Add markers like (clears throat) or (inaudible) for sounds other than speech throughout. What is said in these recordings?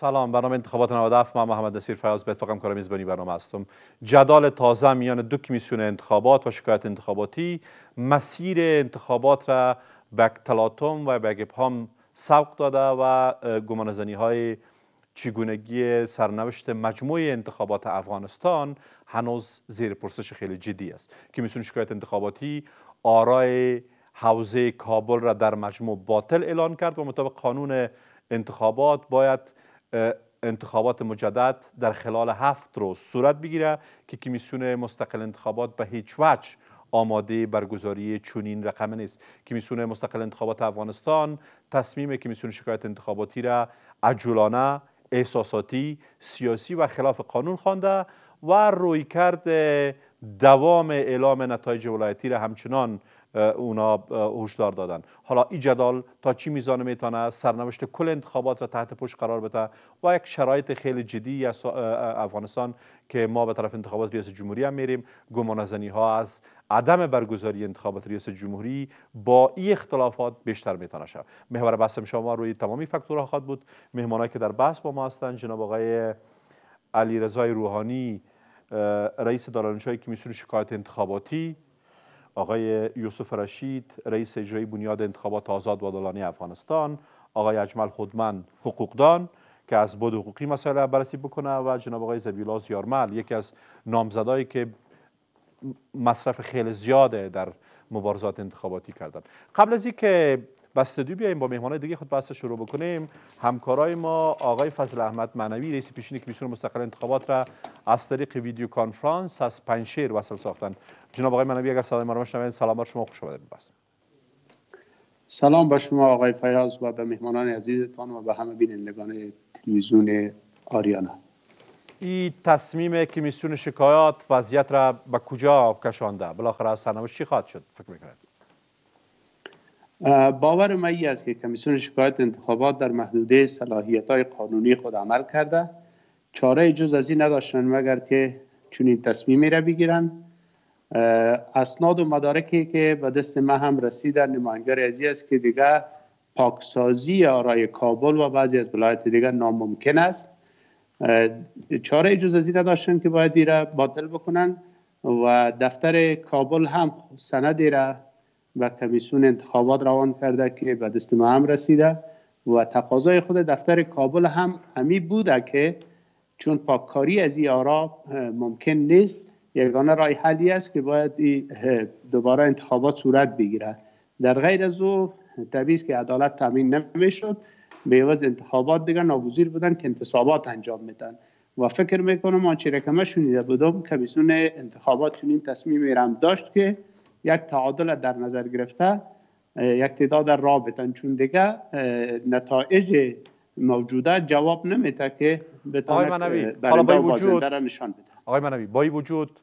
سلام برنامه انتخابات 97 من محمد نصیر فیاض به اتفاق همکارم میزبانی برنامه هستم جدال تازه میان دو کمیسیون انتخابات و شکایت انتخاباتی مسیر انتخابات را به تلاطم و به گپام سوق داده و گمانزنی های چگونگی سرنوشت مجموعه انتخابات افغانستان هنوز زیر پرسش خیلی جدی است کمیسیون شکایت انتخاباتی آرای حوزه کابل را در مجموع باطل اعلان کرد و مطابق قانون انتخابات باید انتخابات مجدد در خلال هفت روز صورت بگیره که کمیسیون مستقل انتخابات به هیچ وجه آماده برگزاری چنین رقم نیست کمیسیون مستقل انتخابات افغانستان تصمیم کمیسیون شکایت انتخاباتی را عجولانه احساساتی سیاسی و خلاف قانون خوانده و رویکرد دوام اعلام نتایج ولایتی را همچنان اونا هشدار دادن حالا این جدال تا چی میزان میتونه سرنوشت کل انتخابات را تحت پشت قرار بده و یک شرایط خیلی جدی از افغانستان که ما به طرف انتخابات ریاست جمهوری هم میریم گمانزنی ها از عدم برگزاری انتخابات ریاست جمهوری با این اختلافات بیشتر میتونه شد محور بحث شما روی تمامی فاکتورها خواهد بود مهمانایی که در بحث با ما هستند جناب آقای علیرضا روحانی رئیس که کمیسیون شکایت انتخاباتی آقای یوسف رشید رئیس اجرایی بنیاد انتخابات آزاد و عدالانه افغانستان آقای اجمل خودمن حقوقدان که از بود حقوقی مسائل بررسی بکنه و جناب آقای زبیلا زیارمل یکی از نامزدایی که مصرف خیلی زیاده در مبارزات انتخاباتی کردن قبل از اینکه به استودیو بیایم با مهمانای دیگه خود بحث شروع بکنیم همکارای ما آقای فضل احمد معنوی رئیس پیشین کمیسیون مستقل انتخابات را از طریق ویدیو کانفرانس از پنشیر وصل ساختن جناب آقای منوی اگر صدای ما رو سلام بر شما خوش آمدید بس سلام به شما آقای فیاض و به مهمانان عزیزتان و به همه بینندگان تلویزیون آریانا این تصمیم کمیسیون شکایات وضعیت را به کجا کشانده بالاخره سرنوشت چی خواهد شد فکر میکنید باور ما ای است که کمیسیون شکایات انتخابات در محدوده صلاحیت های قانونی خود عمل کرده چاره جز از این نداشتن مگر که چون این تصمیمی را بگیرند اسناد و مدارکی که به دست ما هم رسیدن از ازی است که دیگه پاکسازی آرای کابل و بعضی از ولایت دیگه ناممکن است چاره جز از داشتن که باید را باطل بکنن و دفتر کابل هم سندی را و کمیسیون انتخابات روان کرده که به دست ما هم رسیده و تقاضای خود دفتر کابل هم همی بوده که چون پاککاری از این آرا ممکن نیست یگانه رای حلی است که باید دوباره انتخابات صورت بگیره در غیر از او طبیعی که عدالت تامین نمیشد به عوض انتخابات دیگر ناگزیر بودن که انتصابات انجام میدن و فکر میکنم آنچه رکمه شنیده بودم کمیسیون انتخابات چنین تصمیم میرم داشت که یک تعادل در نظر گرفته یک تعداد را بتن چون دیگه نتایج موجوده جواب نمیده که بتونه حالا وجود نشان بده آقای منوی با این وجود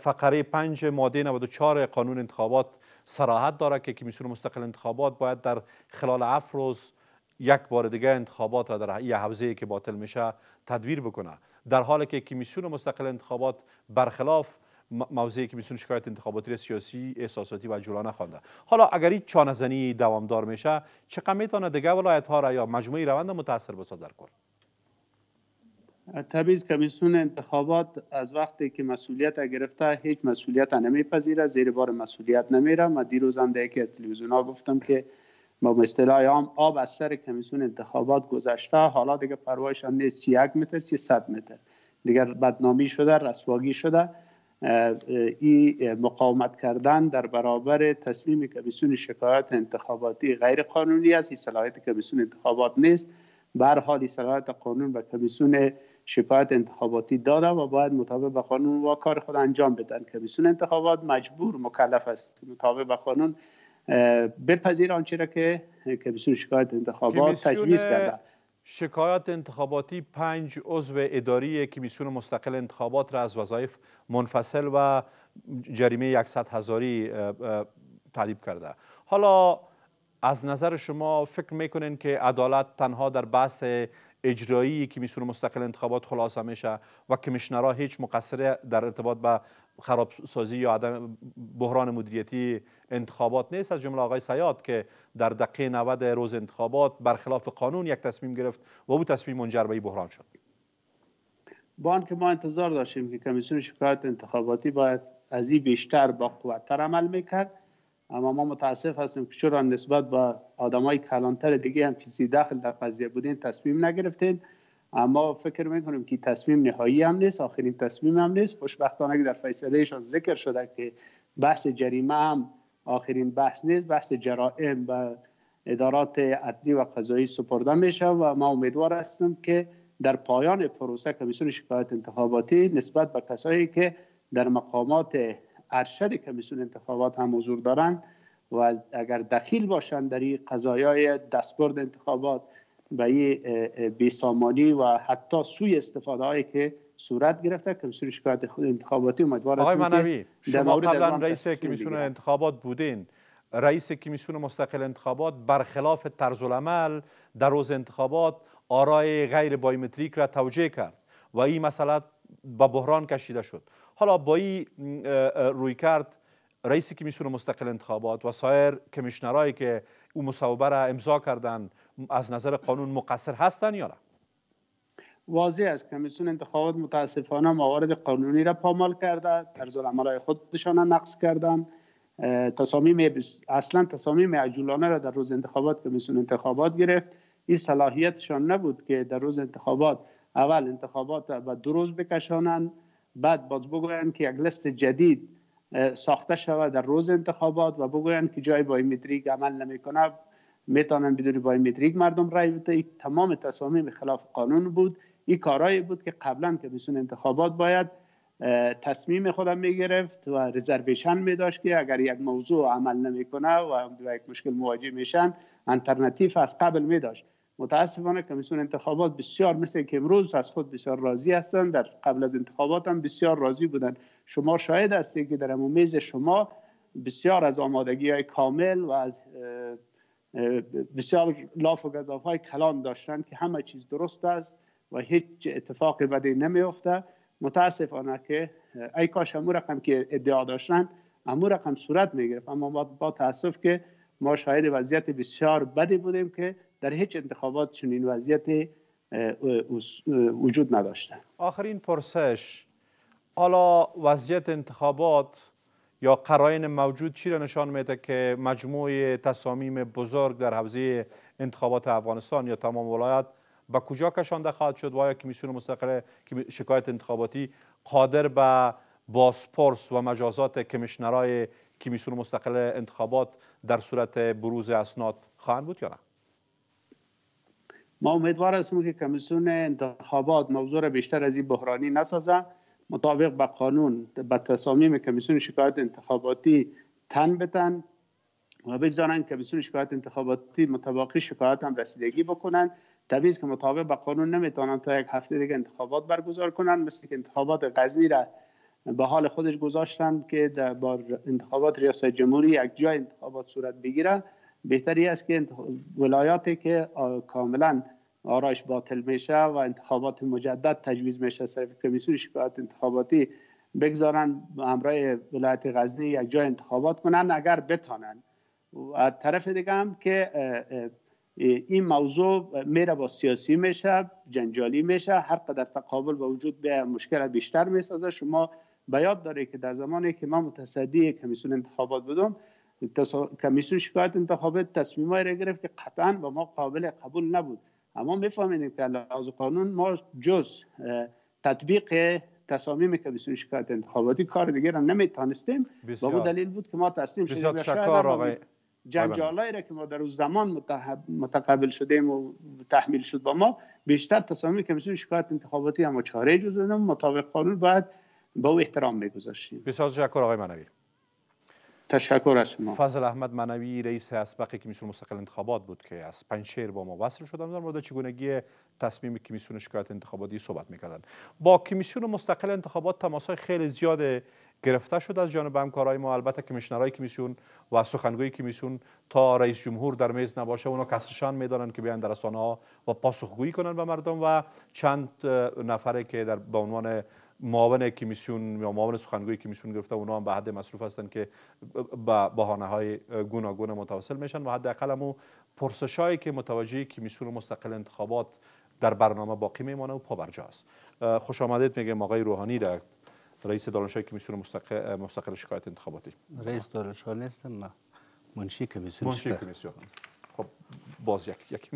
فقره 5 ماده 94 قانون انتخابات سراحت داره که کمیسیون مستقل انتخابات باید در خلال هفت روز یک بار دیگه انتخابات را در یه حوزه که باطل میشه تدویر بکنه در حالی که کمیسیون مستقل انتخابات برخلاف که کمیسیون شکایت انتخاباتی سیاسی احساساتی و جولانه خوانده حالا اگر این چانزنی دوامدار میشه چقدر میتونه دیگه ولایت ها را یا مجموعه روند متاثر بسازد در کل تبیز کمیسیون انتخابات از وقتی که مسئولیت گرفته هیچ مسئولیت نمیپذیره زیر بار مسئولیت نمیره من دیروز هم در یکی تلویزیون ها گفتم که ما به اصطلاح آب از سر کمیسیون انتخابات گذشته حالا دیگه پروایش هم نیست چی یک متر چی صد متر دیگر بدنامی شده رسواگی شده این مقاومت کردن در برابر تصمیم کمیسیون شکایت انتخاباتی غیر قانونی است این صلاحیت کمیسیون انتخابات نیست بر حال صلاحیت قانون و کمیسیون شکایت انتخاباتی داده و باید مطابق به قانون و کار خود انجام بدن کمیسیون انتخابات مجبور مکلف است مطابق به قانون بپذیر آنچه را که کمیسیون شکایت انتخابات تجویز کرده شکایت انتخاباتی پنج عضو اداری کمیسیون مستقل انتخابات را از وظایف منفصل و جریمه 100 هزاری تعلیب کرده حالا از نظر شما فکر میکنین که عدالت تنها در بحث اجرایی کمیسیون مستقل انتخابات خلاصه میشه و کمیشنرها هیچ مقصره در ارتباط به خراب سازی یا عدم بحران مدیریتی انتخابات نیست از جمله آقای سیاد که در دقیقه 90 روز انتخابات برخلاف قانون یک تصمیم گرفت و او تصمیم منجر به بحران شد با که ما انتظار داشتیم که کمیسیون شکایت انتخاباتی باید از این بیشتر با قوتتر عمل میکرد اما ما متاسف هستیم که چرا نسبت به آدمای کلانتر دیگه هم کسی داخل در قضیه بودین تصمیم نگرفتین اما فکر میکنیم که تصمیم نهایی هم نیست آخرین تصمیم هم نیست خوشبختانه که در فیصلهشان ذکر شده که بحث جریمه هم آخرین بحث نیست بحث جرائم و ادارات عدلی و قضایی سپرده میشه و ما امیدوار هستیم که در پایان پروسه کمیسیون شکایت انتخاباتی نسبت به کسایی که در مقامات ارشد کمیسیون انتخابات هم حضور دارند و اگر دخیل باشند در این قضایای دستبرد انتخابات به این بیسامانی و حتی سوی استفاده هایی که صورت گرفته کمیسیون شکایت خود انتخاباتی امیدوار آقای منوی شما قبلا رئیس کمیسیون انتخابات بودین رئیس کمیسیون مستقل انتخابات برخلاف طرز العمل در روز انتخابات آرای غیر بایومتریک را توجیه کرد و این مسئله به بحران کشیده شد حالا با این روی کرد رئیس کمیسیون مستقل انتخابات و سایر کمیشنرهایی که او مصوبه را امضا کردن از نظر قانون مقصر هستند یا نه واضح است کمیسیون انتخابات متاسفانه موارد قانونی را پامال کرده طرز عملهای خودشان نقص کردند تصامیم اصلا تصامیم عجولانه را در روز انتخابات کمیسیون انتخابات گرفت این صلاحیتشان نبود که در روز انتخابات اول انتخابات به دو روز بکشانند بعد باز بگویند که یک لست جدید ساخته شود در روز انتخابات و بگویند که جای بایومتریک عمل نمیکنه میتونن بدون بایومتریک مردم رای بده تمام تصامیم خلاف قانون بود این کارایی بود که قبلا کمیسون انتخابات باید تصمیم خودم میگرفت و رزرویشن می داشت که اگر یک موضوع عمل نمیکنه و یک مشکل مواجه میشن انترنتیف از قبل می داشت متاسفانه کمیسیون انتخابات بسیار مثل که امروز از خود بسیار راضی هستند در قبل از انتخابات هم بسیار راضی بودند شما شاهد هستید که در میز شما بسیار از آمادگی های کامل و از بسیار لاف و گذاف های کلان داشتند که همه چیز درست است و هیچ اتفاق بدی نمیافته متاسفانه که ای کاش امور رقم که ادعا داشتند امور رقم صورت میگرفت اما با تاسف که ما شاهد وضعیت بسیار بدی بودیم که در هیچ انتخابات چنین وضعیت وجود نداشته آخرین پرسش حالا وضعیت انتخابات یا قرائن موجود چی را نشان میده که مجموع تصامیم بزرگ در حوزه انتخابات افغانستان یا تمام ولایت به کجا کشانده خواهد شد و آیا کمیسیون مستقل شکایت انتخاباتی قادر به بازپرس و مجازات کمیشنرهای کمیسیون مستقل انتخابات در صورت بروز اسناد خواهند بود یا نه ما امیدوار هستیم که کمیسیون انتخابات موضوع را بیشتر از این بحرانی نسازه مطابق به قانون به تصامیم کمیسیون شکایت انتخاباتی تن بتن و بگذارن کمیسیون شکایت انتخاباتی مطابق شکایت هم رسیدگی بکنن تبیز که مطابق به قانون نمیتونن تا یک هفته دیگه انتخابات برگزار کنن مثل که انتخابات غزنی را به حال خودش گذاشتن که در بار انتخابات ریاست جمهوری یک جای انتخابات صورت بگیره بهتری است که ولایاتی که کاملا آرایش باطل میشه و انتخابات مجدد تجویز میشه صرف کمیسیون شکایت انتخاباتی بگذارن همراه ولایت غزنی یک جای انتخابات کنن اگر بتانن و از طرف دیگه هم که این موضوع میره با سیاسی میشه جنجالی میشه هر قدر تقابل با وجود به مشکل بیشتر میسازه شما به یاد داره که در زمانی که ما متصدی کمیسیون انتخابات بودم کمیسیون شکایت انتخابات تصمیمایی را گرفت که قطعا با ما قابل قبول نبود اما میفهمیم که لحاظ قانون ما جز تطبیق تصامیم کمیسیون شکایت انتخاباتی کار دیگه را نمیتانستیم و اون دلیل بود که ما تصمیم شدیم جنجال جنجالایی را که ما در اون زمان متقابل شدیم و تحمیل شد با ما بیشتر تصامیم کمیسیون شکایت انتخاباتی اما چاره جز مطابق قانون باید با او احترام میگذاشتیم بسیار تشکر آقای منوی تشکر از شما فضل احمد منوی رئیس اسبق کمیسیون مستقل انتخابات بود که از پنجشیر با ما وصل شدن در مورد چگونگی تصمیم کمیسیون شکایت انتخاباتی صحبت میکردن با کمیسیون مستقل انتخابات های خیلی زیاد گرفته شد از جانب همکارای ما البته کمیشنرهای کمیسیون و سخنگوی کمیسیون تا رئیس جمهور در میز نباشه اونا کسشان میدانند که بیان در رسانه ها و پاسخگویی کنن به مردم و چند نفره که در به عنوان معاون کمیسیون یا معاون سخنگوی کمیسیون گرفته اونا هم به حد مصروف هستن که با بهانه های گوناگون متواصل میشن و حداقل پرسش هایی که متوجه کمیسیون مستقل انتخابات در برنامه باقی میمانه و پابرجا است خوش آمدید میگم آقای روحانی در رئیس دانشگاه کمیسیون مستقل, شکایت انتخاباتی رئیس دانشگاه نیستم نه منشی کمیسیون منشی کمیسیون خب باز یک یک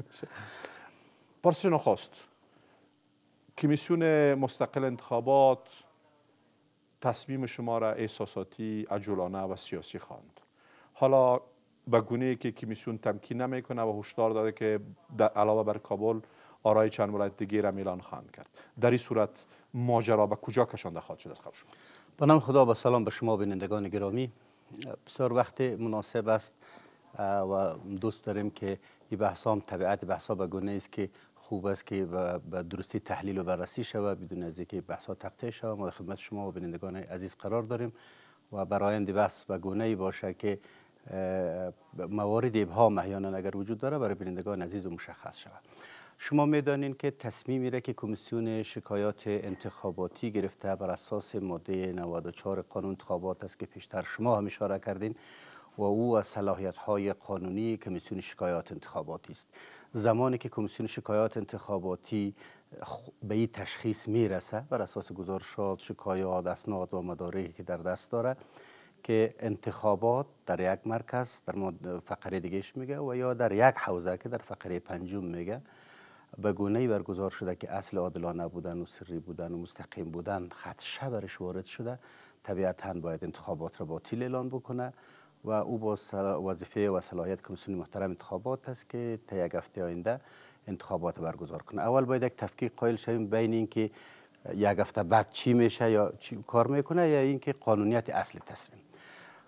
پرسش نخواست کمیسیون مستقل انتخابات تصمیم شما را احساساتی، عجولانه و سیاسی خواند. حالا به گونه که کمیسیون تمکین نمیکنه و هشدار داده که علاوه بر کابل آرای چند ولایت دیگه را میلان خواند کرد. در این صورت ماجرا به کجا کشانده خواهد شد از خدا سلام به شما بینندگان گرامی. بسیار وقت مناسب است و دوست داریم که این بحثام هم طبیعت بحث به گونه است که خوب است که به درستی تحلیل و بررسی شود بدون از اینکه بحث ها تقطیع شود ما خدمت شما و بینندگان عزیز قرار داریم و برایند بحث به گونه ای باشه که موارد ابهام احیانا اگر وجود داره برای بینندگان عزیز و مشخص شود شما میدانین که تصمیمی را که کمیسیون شکایات انتخاباتی گرفته بر اساس ماده 94 قانون انتخابات است که پیشتر شما هم اشاره کردین و او از صلاحیت های قانونی کمیسیون شکایات انتخاباتی است زمانی که کمیسیون شکایات انتخاباتی به این تشخیص میرسه بر اساس گزارشات شکایات اسناد و مدارکی که در دست داره که انتخابات در یک مرکز در فقره دیگهش میگه و یا در یک حوزه که در فقره پنجم میگه به گونه ای برگزار شده که اصل عادلانه بودن و سری بودن و مستقیم بودن خدشه برش وارد شده طبیعتا باید انتخابات را باطل اعلان بکنه و او با وظیفه و صلاحیت کمیسیون محترم انتخابات است که تا یک هفته آینده انتخابات برگزار کنه اول باید یک تفکیک قائل شویم بین اینکه یک هفته بعد چی میشه یا چی کار میکنه یا اینکه قانونیت اصل تصمیم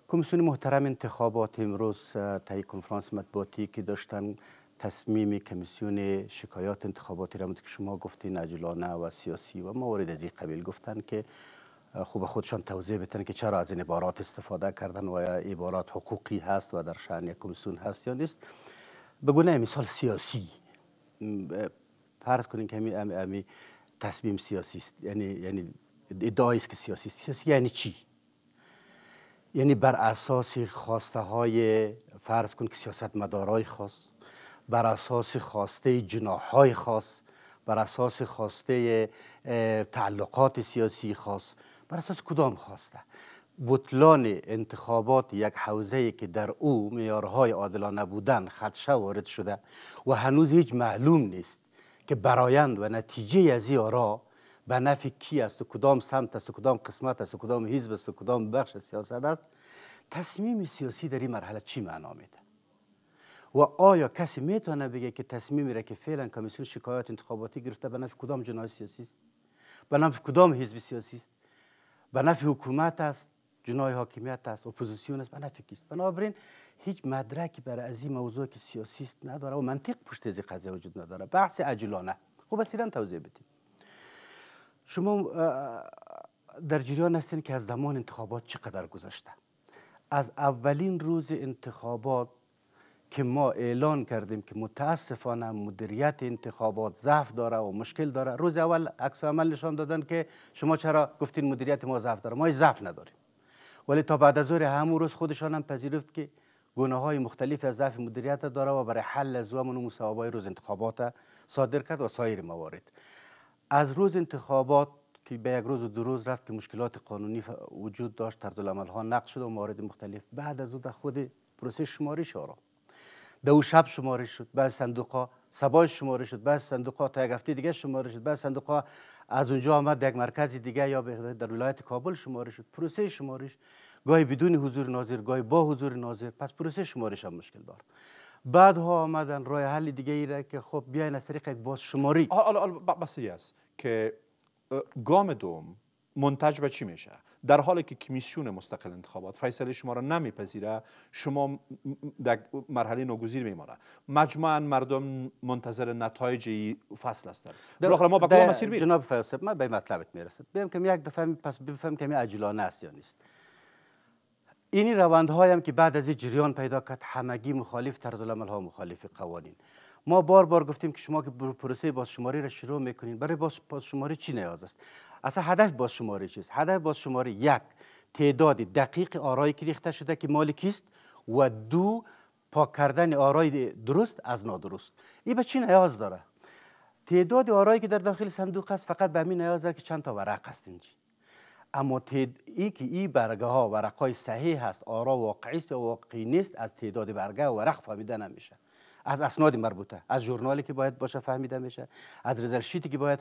کمیسیون محترم انتخابات امروز طی کنفرانس مطبوعاتی که داشتن تصمیم کمیسیون شکایات انتخاباتی را که شما گفتین عجلانه و سیاسی و موارد از این قبیل گفتن که خوب خودشان توضیح بتن که چرا از این عبارات استفاده کردن و یا عبارات حقوقی هست و در شان یک کمیسیون هست یا نیست به مثال سیاسی فرض کنیم که این امی تصمیم سیاسی است یعنی یعنی ادعای است که سیاسی است سیاسی یعنی چی یعنی بر اساس خواسته های فرض کن که سیاست مدارای خاص بر اساس خواسته جناح های خاص بر اساس خواسته تعلقات سیاسی خاص بر اساس کدام خواسته بطلان انتخابات یک حوزه که در او میارهای عادلانه بودن خدشه وارد شده و هنوز هیچ معلوم نیست که برایند و نتیجه از این آرا به نفع کی است و کدام سمت است و کدام قسمت است و کدام حزب است و کدام بخش سیاست است تصمیم سیاسی در این مرحله چی معنا میده و آیا کسی میتونه بگه که تصمیمی را که فعلا کمیسیون شکایات انتخاباتی گرفته به نفع کدام جناح سیاسی است به نفع کدام حزب سیاسی است به حکومت است جنای حاکمیت است اپوزیسیون است به نفع کیست بنابراین هیچ مدرکی برای از این موضوع که سیاسیست نداره و منطق پشت از قضیه وجود نداره بحث عجلانه خوب اصیلا توضیح بدید شما در جریان هستین که از زمان انتخابات چقدر گذشته از اولین روز انتخابات که ما اعلان کردیم که متاسفانه مدیریت انتخابات ضعف داره و مشکل داره روز اول عکس عمل نشان دادن که شما چرا گفتین مدیریت ما ضعف داره ما ضعف نداریم ولی تا بعد از ظهر همون روز خودشان هم پذیرفت که گناه های مختلف از ضعف مدیریت داره و برای حل از اون مصاحبه روز انتخابات صادر کرد و سایر موارد از روز انتخابات که به یک روز و دو روز رفت که مشکلات قانونی وجود داشت طرز ها نقض شد و موارد مختلف بعد از خود پروسه شماری شروع. دو شب شماره شد بعض صندوق ها سبای شد بعض صندوق ها تا یک هفته دیگه شماره شد بعض صندوق از اونجا آمد یک مرکز دیگه یا در ولایت کابل شماره شد پروسه شمارش گاهی بدون حضور ناظر گاهی با حضور ناظر پس پروسه شمارش هم مشکل دار بعد ها آمدن راه حل دیگه ای که خب بیاین از طریق یک باز شماری حالا بس است که گام دوم منتج به چی میشه در حالی که کمیسیون مستقل انتخابات فیصله شما را نمیپذیره شما در مرحله ناگزیر میمانه مجموعا مردم منتظر نتایج فصل هستند آخر ما به با مسیر میریم جناب فیصل من به مطلبت میرسم بیم که یک دفعه پس بفهم که عجلانه است یا نیست اینی روندهایی هم که بعد از این جریان پیدا کرد همگی مخالف طرز ها مخالف قوانین ما بار بار گفتیم که شما که پروسه بازشماری را شروع میکنین برای باز بازشماری چی نیاز است اصلا هدف باز شماره چیست هدف باز شماره یک تعداد دقیق آرای که ریخته شده که مال کیست و دو پاک کردن آرای درست از نادرست این به چی نیاز داره تعداد آرایی که در داخل صندوق است فقط به همین نیاز داره که چند تا ورق هست اینجا اما تد... ای که این برگه ها ورق صحیح هست آرا واقعی است یا واقعی نیست از تعداد برگه و ورق فهمیده نمیشه از اسناد مربوطه از ژورنالی که باید باشه فهمیده میشه از رزلشیتی که باید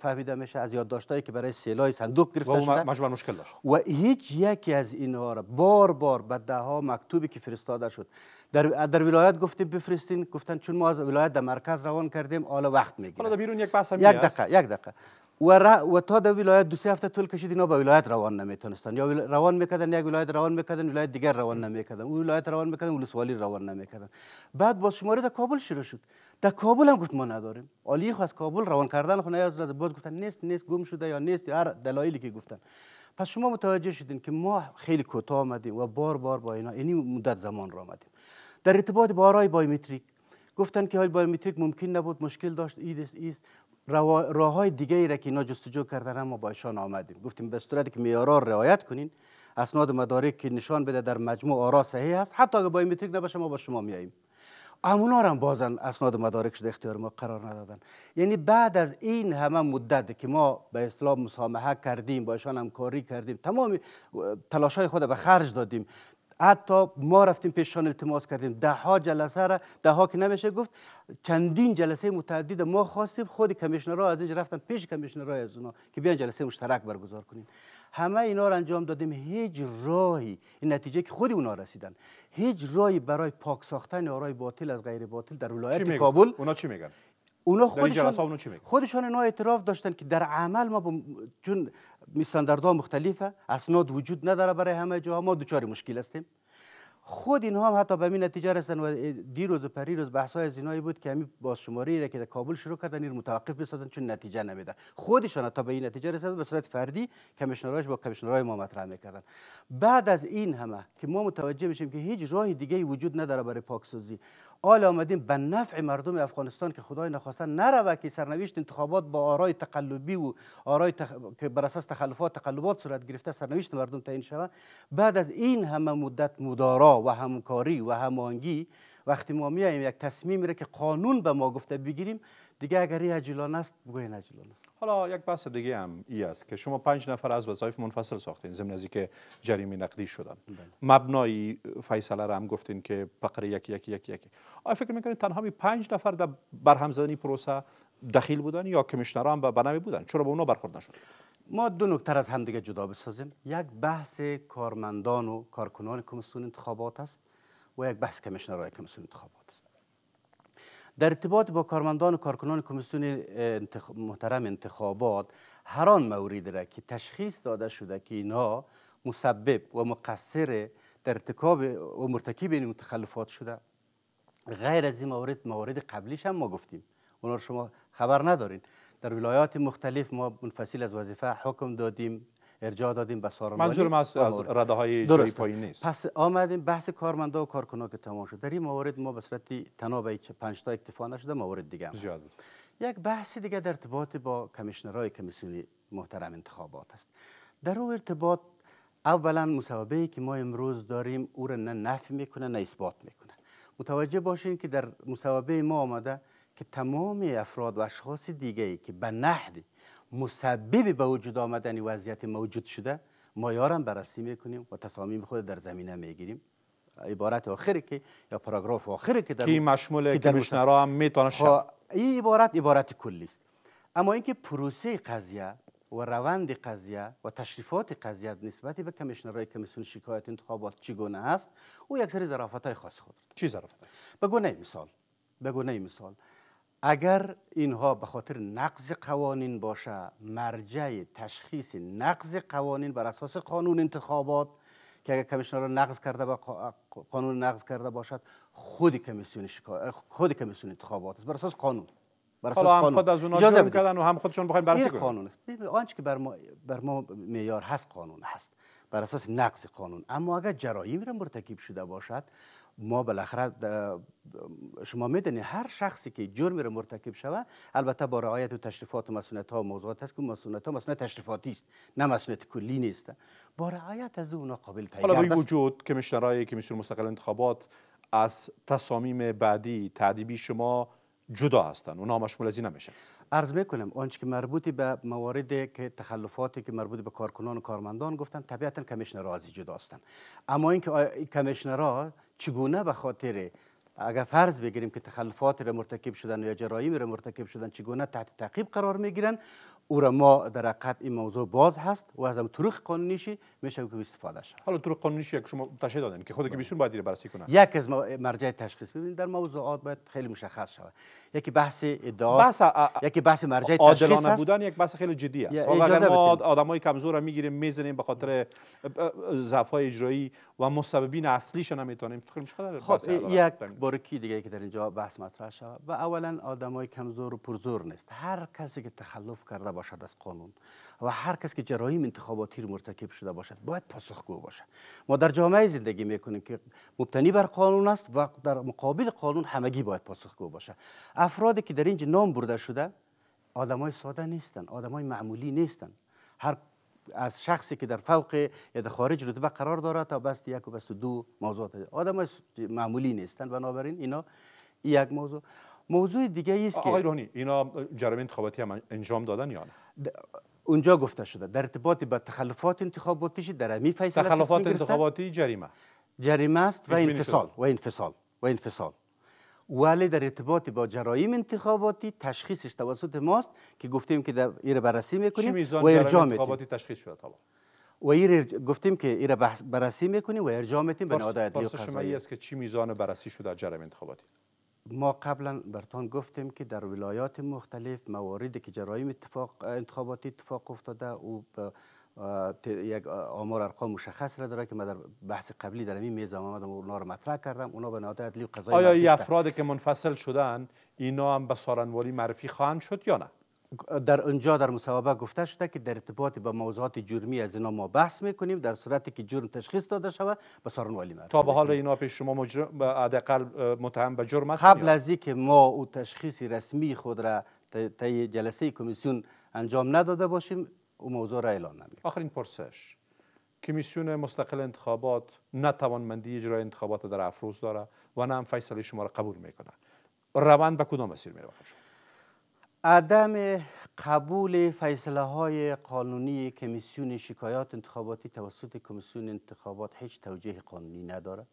فهمیده میشه از یادداشتایی که برای سیلای صندوق گرفته شده ما مشکل داشت و هیچ یکی از اینها را بار بار به ها مکتوبی که فرستاده شد در در ولایت گفتیم بفرستین گفتن چون ما از ولایت در مرکز روان کردیم حالا وقت میگیره حالا بیرون یک بحث یک دقیقه یک دقیقه و, را و تا در ولایت دو سه هفته طول کشید اینا به ولایت روان نمیتونستن یا روان میکردن یک ولایت روان میکردن ولایت دیگر روان نمیکردن او ولایت روان میکردن ولسوالی روان نمیکردن بعد با شماره در کابل شروع شد در کابل هم گفت ما نداریم عالی خو از کابل روان کردن خونه از باز گفتن نیست نیست گم شده یا نیست هر دلایلی که گفتن پس شما متوجه شدین که ما خیلی کوتاه آمدیم و بار بار با اینا یعنی مدت زمان را آمدیم در ارتباط با آرای بایومتریک گفتن که های بایومتریک ممکن نبود مشکل داشت ایدس ایست راه های دیگه ای را که اینا جستجو کردن ما با ایشان آمدیم گفتیم به صورتی که میارا رعایت کنین اسناد مدارک که نشان بده در مجموع آرا صحیح است حتی اگه بایومتریک نباشه ما با شما میاییم امونا هم بازن اسناد مدارک شده اختیار ما قرار ندادن یعنی بعد از این همه مدت که ما به اسلام مسامحه کردیم با ایشان کاری کردیم تمام تلاشای خود به خرج دادیم حتی ما رفتیم پیششان التماس کردیم ده ها جلسه را ده ها که نمیشه گفت چندین جلسه متعدد ما خواستیم خود را از اینجا رفتن پیش را از اونا که بیان جلسه مشترک برگزار کنیم همه اینا را انجام دادیم هیچ راهی این نتیجه که خود اونا رسیدن هیچ راهی برای پاک ساختن آرای باطل از غیر باطل در ولایت کابل اونا چی میگن اونا خودشان خودشان اعتراف داشتن که در عمل ما با چون استانداردها مختلفه اسناد وجود نداره برای همه جا ما دچار مشکل هستیم خود اینها هم حتی به این نتیجه رسن و دیروز و پریروز بحث های از بود که همین را که در کابل شروع کردن این متوقف بسازن چون نتیجه نمیده خودشان تا به این نتیجه رسیدن به صورت فردی کمیشنرهاش با کمیشنرهای ما مطرح میکردن بعد از این همه که ما متوجه میشیم که هیچ راه دیگه وجود نداره برای پاکسازی آل آمدیم به نفع مردم افغانستان که خدای نخواستن نروه که سرنوشت انتخابات با آرای تقلبی و آرای تخ... که بر اساس تخلفات تقلبات صورت گرفته سرنوشت مردم تعیین شود بعد از این همه مدت مدارا و همکاری و همانگی وقتی ما میاییم یک تصمیم را که قانون به ما گفته بگیریم دیگه اگر یه عجلان است بگوین عجلان است حالا یک بحث دیگه هم ای است که شما پنج نفر از وظایف منفصل ساختین ضمن از که جریمه نقدی شدن بله. مبنای فیصله را هم گفتین که پقر یکی یکی یکی یکی آیا فکر میکنید تنها می پنج نفر در برهم پروسه دخیل بودن یا کمیشنر هم به بودن چرا به اونا برخورد نشد ما دو نکتر از همدیگه جدا بسازیم یک بحث کارمندان و کارکنان کمیسیون انتخابات است و یک بحث رای کمیسیون انتخابات است در ارتباط با کارمندان و کارکنان کمیسیون محترم انتخابات هر آن موردی را که تشخیص داده شده که اینها مسبب و مقصر در ارتکاب و مرتکب این متخلفات شده غیر از این موارد موارد قبلیش هم ما گفتیم اونا شما خبر ندارین در ولایات مختلف ما منفصل از وظیفه حکم دادیم ارجاع دادیم به از, از رده های جای پایین نیست پس آمدیم بحث کارمنده و کارکنان که تمام شد در این موارد ما به صورت تناب پنج تا اکتفا نشده موارد دیگه هم یک بحث دیگه در ارتباط با کمیشنرهای کمیسیون محترم انتخابات است در او ارتباط اولا مصوبه ای که ما امروز داریم او را نه نفی میکنه نه اثبات میکنه متوجه باشین که در مصوبه ما آمده که تمام افراد و اشخاص دیگه ای که به نحوی مسبب به وجود آمدن وضعیت موجود شده یارم بررسی میکنیم و تصامیم خود در زمینه میگیریم عبارت آخری که یا پاراگراف آخری که در کی مشمول کمیشنرا هم میتونه خب، این عبارت عبارت کلی است اما اینکه پروسه قضیه و روند قضیه و تشریفات قضیه نسبت به کمیشنرهای کمیسیون شکایت انتخابات چگونه است او یک سری ظرافت های خاص خود چی ظرافت به گونه مثال به گونه مثال اگر اینها به خاطر نقض قوانین باشه مرجع تشخیص نقض قوانین بر اساس قانون انتخابات که اگر کمیسیون را نقض کرده و قانون نقض کرده باشد خود کمیسیون کمیسیون انتخابات است بر اساس قانون بر اساس قانون. خود از اونها و هم خودشون بررسی قانون است آنچه که بر ما بر ما معیار هست قانون هست بر اساس نقض قانون اما اگر جرایمی را مرتکب شده باشد ما بالاخره شما میدونی هر شخصی که جرمی رو مرتکب شوه البته با رعایت و تشریفات و مسئولیت ها و موضوعات هست که مسئولیت ها مسئولیت تشریفاتی است نه مسئولیت کلی نیست با رعایت از اونا قابل پیگرد حالا به وجود کمیشنرهای کمیسیون مستقل انتخابات از تصامیم بعدی تعدیبی شما جدا هستند اونها مشمول از این نمیشن عرض میکنم آنچه که مربوط به موارد که تخلفاتی که مربوط به کارکنان و کارمندان گفتن طبیعتا کمیشنرها از جدا هستند اما اینکه کمیشنرها چگونه به خاطر اگر فرض بگیریم که تخلفات را مرتکب شدن یا جرایم را مرتکب شدن چگونه تحت تعقیب قرار میگیرن او را ما در حقیقت این موضوع باز هست و از طرق قانونیشی میشه که استفاده شد حالا طرق قانونیشی که شما تشه دادین که خود بله. بیشون باید بررسی کنه یک از مرجع تشخیص ببینید در موضوعات باید خیلی مشخص شود یکی بحث ادعا بحث یکی بحث مرجع تشخیص بودن یک بحث خیلی جدی است اگر ما آدمای کمزور را میگیریم میزنیم به خاطر ضعف اجرایی و مسببین اصلیش نمیتونیم فکر میشه خب یک کی دیگه که در اینجا بحث مطرح شود و اولا آدمای کمزور و پرزور نیست هر کسی که تخلف کرده باشد از قانون و هر کس که جرایم انتخاباتی رو مرتکب شده باشد باید پاسخگو باشد ما در جامعه زندگی میکنیم که مبتنی بر قانون است و در مقابل قانون همگی باید پاسخگو باشد افرادی که در اینجا نام برده شده آدمای ساده نیستند، آدمای معمولی نیستن هر از شخصی که در فوق یا در خارج رتبه قرار دارد تا بست یک و بست دو موضوعات آدمای معمولی نیستن بنابراین اینا یک موضوع موضوع دیگه است که آقای روحانی اینا جرم انتخاباتی هم انجام دادن یا نه اونجا گفته شده در ارتباط با تخلفات انتخاباتیش در می فیصله تخلفات انتخاباتی جریمه جریمه است و انفصال و انفصال و انفصال ولی در ارتباط با جرایم انتخاباتی تشخیصش توسط ماست که گفتیم که در ایره بررسی میکنیم و ارجاع انتخاباتی تشخیص شده طبعا و ایر گفتیم که ایره بررسی میکنیم و ارجاع میتیم به نهاد عدلی قضایی است که چی میزان بررسی شده در جرایم انتخاباتی ما قبلا برتان گفتیم که در ولایات مختلف مواردی که جرایم اتفاق انتخاباتی اتفاق افتاده او یک آمار ارقام مشخص را داره که من در بحث قبلی در این میز آمدم و اونا مطرح کردم اونا به نهایت عدلی قضایی آیا این افرادی که منفصل شدن اینا هم به سارنوالی معرفی خواهند شد یا نه در اونجا در مصوبه گفته شده که در ارتباط با موضوعات جرمی از اینا ما بحث میکنیم در صورتی که جرم تشخیص داده شود به سارن والی مرد تا به حال اینا پیش شما مجرم متهم به جرم قبل از اینکه ما او تشخیص رسمی خود را تای جلسه کمیسیون انجام نداده باشیم او موضوع را اعلان نمیم آخرین پرسش کمیسیون مستقل انتخابات نه توانمندی اجرای انتخابات در افروز داره و نه هم فیصله شما را قبول میکنه روند به کدام مسیر میره عدم قبول فیصله های قانونی کمیسیون شکایات انتخاباتی توسط کمیسیون انتخابات هیچ توجیه قانونی نداره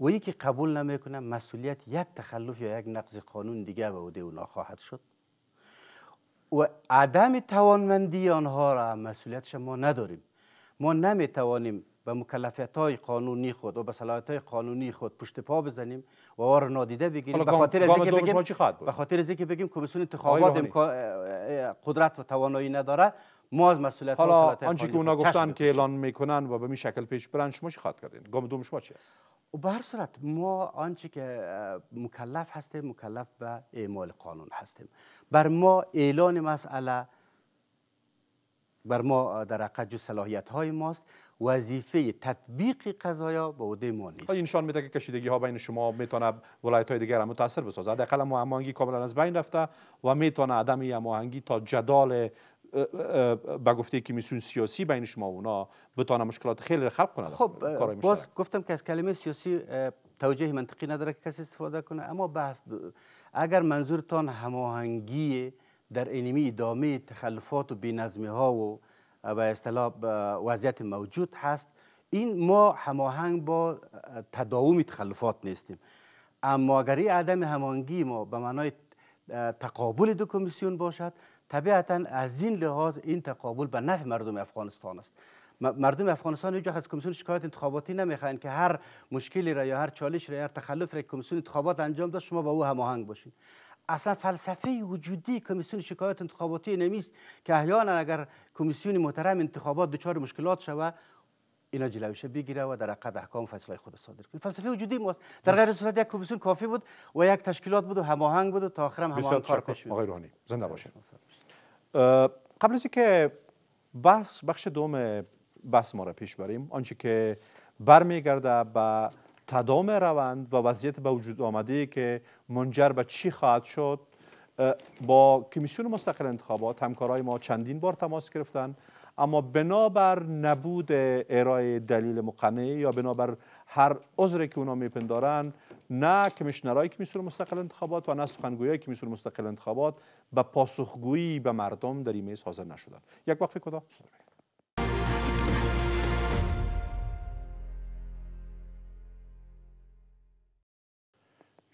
و که قبول نمیکنه مسئولیت یک تخلف یا یک نقض قانون دیگه به عهده اونا خواهد شد و عدم توانمندی آنها را مسئولیتش ما نداریم ما نمیتوانیم به مکلفیت های قانونی خود و به صلاحیت های قانونی خود پشت پا بزنیم و آر نادیده بگیریم به خاطر از اینکه بگیم به خاطر از اینکه بگیم کمیسیون انتخابات قدرت و توانایی نداره ما از مسئولیت حالا آنچه که اونا گفتن که اعلان میکنن و به این شکل پیش برن شما چی خواهد کردین گام دوم شما چی و به هر صورت ما آنچه که مکلف هستیم مکلف به اعمال قانون هستیم بر ما اعلان مسئله بر ما در حقیقت صلاحیت های ماست وظیفه تطبیق قضایا به عده ما نیست این نشان میده که کشیدگی ها بین شما میتونه ولایت های دیگر هم متاثر بسازه حداقل هماهنگی کاملا از بین رفته و میتونه عدم هماهنگی تا جدال به گفته میسون سیاسی بین شما و اونا بتانه مشکلات خیلی خلق کنه خب باز گفتم که از کلمه سیاسی توجه منطقی نداره که کسی استفاده کنه اما بحث اگر منظورتان هماهنگی در اینمی ادامه تخلفات و بینظمی ها و به اصطلاح وضعیت موجود هست این ما هماهنگ با تداوم تخلفات نیستیم اما اگر این عدم هماهنگی ما به معنای تقابل دو کمیسیون باشد طبیعتا از این لحاظ این تقابل به نفع مردم افغانستان است مردم افغانستان اینجا از کمیسیون شکایت انتخاباتی نمیخواین که هر مشکلی را یا هر چالش را یا هر تخلف را کمیسیون انتخابات انجام داد شما با او هماهنگ باشید اصلا فلسفه وجودی کمیسیون شکایات انتخاباتی نمیست که احیانا اگر کمیسیون محترم انتخابات دچار مشکلات شود اینا جلوشه بگیره و در حقیقت احکام فیصله خود صادر کنه فلسفه وجودی ماست در غیر صورت یک کمیسیون کافی بود و یک تشکیلات بود و هماهنگ بود و تا آخر هم هماهنگ کار پیش آقای روحانی زنده باشه قبل از که بحث بخش دوم بحث ما را پیش بریم آنچه که برمیگرده به تدامه روند و وضعیت به وجود آمده که منجر به چی خواهد شد با کمیسیون مستقل انتخابات همکارای ما چندین بار تماس گرفتن اما بنابر نبود ارائه دلیل مقنعه یا بنابر هر عذری که اونا میپندارن نه کمیشنرهای کمیسیون مستقل انتخابات و نه سخنگوی کمیسیون مستقل انتخابات به پاسخگویی به مردم در این میز حاضر نشدن یک وقت فکر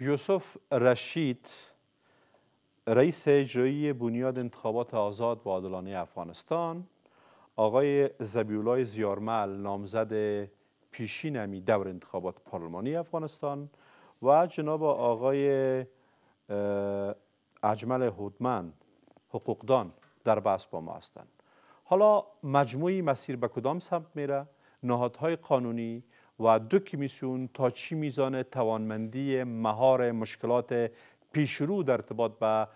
یوسف رشید رئیس اجرایی بنیاد انتخابات آزاد و عادلانه افغانستان آقای زبیولای زیارمل نامزد پیشینمی دور انتخابات پارلمانی افغانستان و جناب آقای اجمل هودمند حقوقدان در بحث با ما هستند حالا مجموعی مسیر به کدام سمت میره نهادهای قانونی و دو کمیسیون تا چی میزان توانمندی مهار مشکلات پیشرو در ارتباط به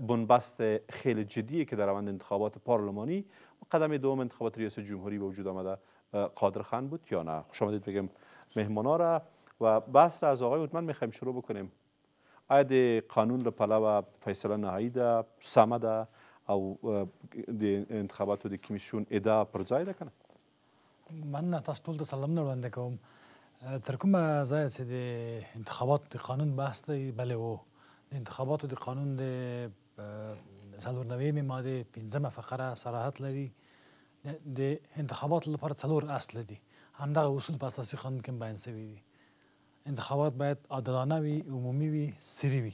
بنبست خیلی جدیه که در روند انتخابات پارلمانی قدم دوم انتخابات ریاست جمهوری به وجود آمده قادر خان بود یا نه خوش آمدید بگم مهمانا را و بحث را از آقای اوتمن میخوایم شروع بکنیم آید قانون را پلا و فیصله نهایی ده سمه ده او د انتخاباتو د کمیسیون ادا پر ځای مننه تاسو ټول ته سلام نه وړاندې کوم تر کومه ځای چې د انتخاباتو د قانون بحث دی بلې وو د انتخاباتو د قانون د څلور نوې ماده پنځمه فقره صراحت لري د انتخاباتو لپاره څلور اصل دي همدغه اصول په اساسي قانون کې بیان شوي دي انتخابات باید عادلانه وي عمومي وي سری وي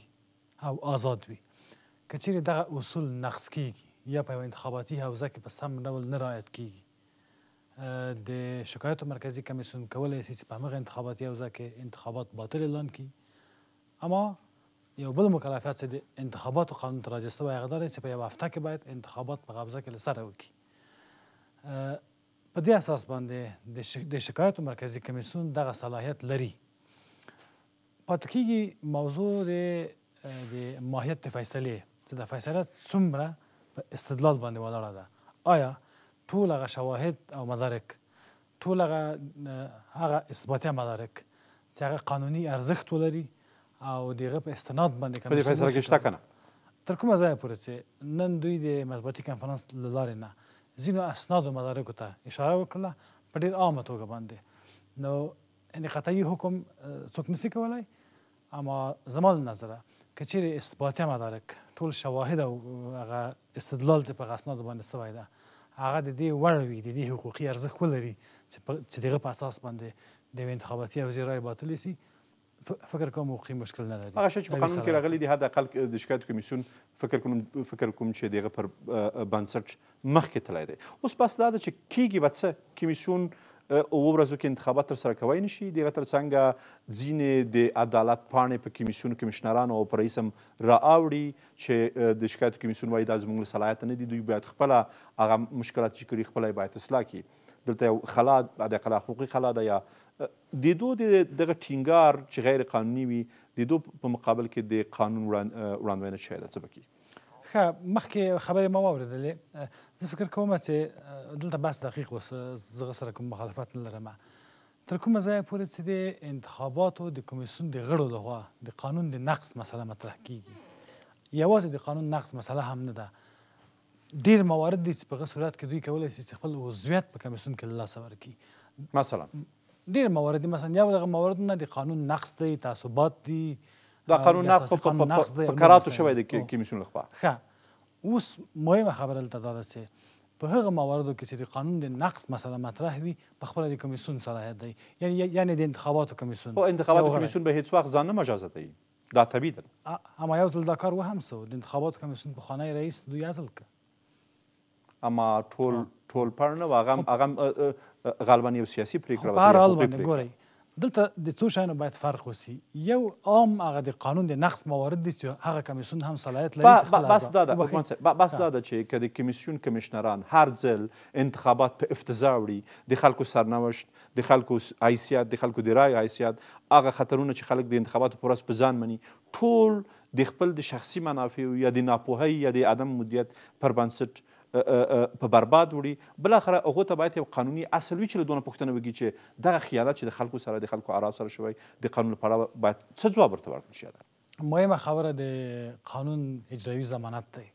او آزاد وي که چیرې دغه اصول نقص کیږي یا په انتخاباتي حوزه کې په سم ډول نه رعایت کیږي د شکایتو مرکزی کمیسیون کولای شي چې په هغه انتخاباتي حوزه کې انتخابات باطل اعلان کړي اما یو بل مکلفیت چې د انتخاباتو قانون تر راجسته وایي هغه دا چې په یوه هفته کې باید انتخابات په قبضه کې له سره وکړي په دې اساس باندې د شکایتو مرکزی کمیسیون دغه صلاحیت لري پاتې کېږي موضوع د د ماهیت فیصلې چې د فیصله څومره په استدلال باندې ولاړه ده آیا ټول هغه شواهد او مدارک ټول هغه هغه اثباتي مدارک چې هغه قانوني ارزښت ولري او دغه په استناد باندې کوم په فیصله کې شته کنه تر کومه ځای پورې چې نن دوی د مطبوعاتي کنفرانس لاره نه ځینو اسناد او مدارکو ته اشاره وکړه په ډیر عامه توګه باندې نو یعنی قطعی حکم څوک نسی کولای اما زمان نظره که چیرې اثباتي مدارک ټول شواهد او هغه استدلال چې په اسناد باندې سوی ده هغه د دې وړ وي د دې حقوقي ارزښت ولري چې دغه په اساس باندې د انتخاباتي او زیرای باطل سي فکر کوم حقوقي مشکل نه لري هغه شی چې په قانون کې راغلی دی حداقل د شکایت کمیسیون فکر کوم فکر کوم چې دغه پر بنسټ مخکې تللی دی اوس بس دا ده چې کیږي به څه کمیسیون او ورځو کې انتخابات تر سره کوي نشي دغه تر څنګه ځینې د عدالت پاڼې په کمیسیون کمشنرانو او پر رئیس هم رااوړي چې د شکایتو کمیسیون وایي دا زموږ له صلاحیت نه دي دوی باید خپله هغه مشکلات چې کړي خپله باید اصلاح کړي دلته یو خلا حداقل حقوقي خلا ده یا د دو د دغه ټینګار چې غیر قانوني وي د دو په مقابل کې د قانون وړاندوینه شایده څه به کیږي ښه مخکې خبرې ما واورېدلې زه فکر کوم چې دلته بس دقیق اوس زه سره کوم مخالفت نه لرم تر کومه ځایه پورې چې د انتخاباتو د کمیسیون د غړو لخوا د قانون د نقص مسله مطرح کیږي یوازې د قانون نقص مسله هم نه ده ډیر موارد دي چې په هغه صورت کې دوی کولی شي چې خپل عضویت په کمیسیون کې له لاسه ورکړي مثلا ډیر موارد دي مثلا یو دغه موارد نه د قانون نقص دی تعصبات دي دا قانون نقض په کراتو شوی د کمیسیون لخوا ښه اوس مهمه خبره دلته دا ده چې په هغه مواردو کې چې د قانون د نقص مسله مطرح وي په خپله د کمیسیون صلاحیت دی یعنی یعنی د انتخاباتو کمیسیون خو انتخاباتو کمیسیون به هیڅ وخت ځان نه مجازه دی دا طبیعي ده اما یو ځل دا کار وهم سو د انتخاباتو کمیسیون پخوانی رئیس دوی ازل که اما ټول ټول پړنه واغم اغم غالبا یو سیاسي پریکړه وکړه په هر حال باندې ګورئ دلته د څو شیانو باید فرق وسی یو عام هغه د قانون د نقص موارد دي چې هغه کمیسیون هم صلاحیت لري بس دا ده بس دا ده چې که د کمیسیون کمیشنران هر ځل انتخابات په افتضاع وړي د خلکو سرنوشت د خلکو حیثیت د خلکو د رای حیثیت هغه خطرونه چې خلک د انتخاباتو پر په ځان مني ټول د خپل د شخصي منافعو یا د ناپوهۍ یا د عدم مدیریت پر بنسټ په برباد وړي بلاخره هغو ته باید یو قانوني اصل وي چې له دونه پوښتنه وکړي چې دغه خیالات چې د خلکو سره د خلکو آرا سره شوی د قانون په اړه باید څه ځواب ورته ورکړل شي مهمه خبره د قانون اجرایي ضمانت دی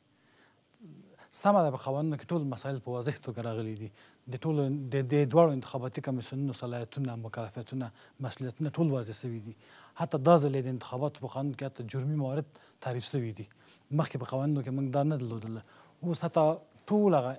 سمه ده په قوانینو کې ټول مسایل په واضح توګه راغلي دي د ټولو د د دواړو انتخاباتي کمیسیونونو صلاحیتونه مکلفیتونه مسؤلیتونه ټول واضح سوي دي حتی دا ځل د انتخاباتو په قانون کې حتی جرمي موارد تعریف سوي دي مخکې په قوانینو کې موږ دا نه درلودله اوس حتی ټول هغه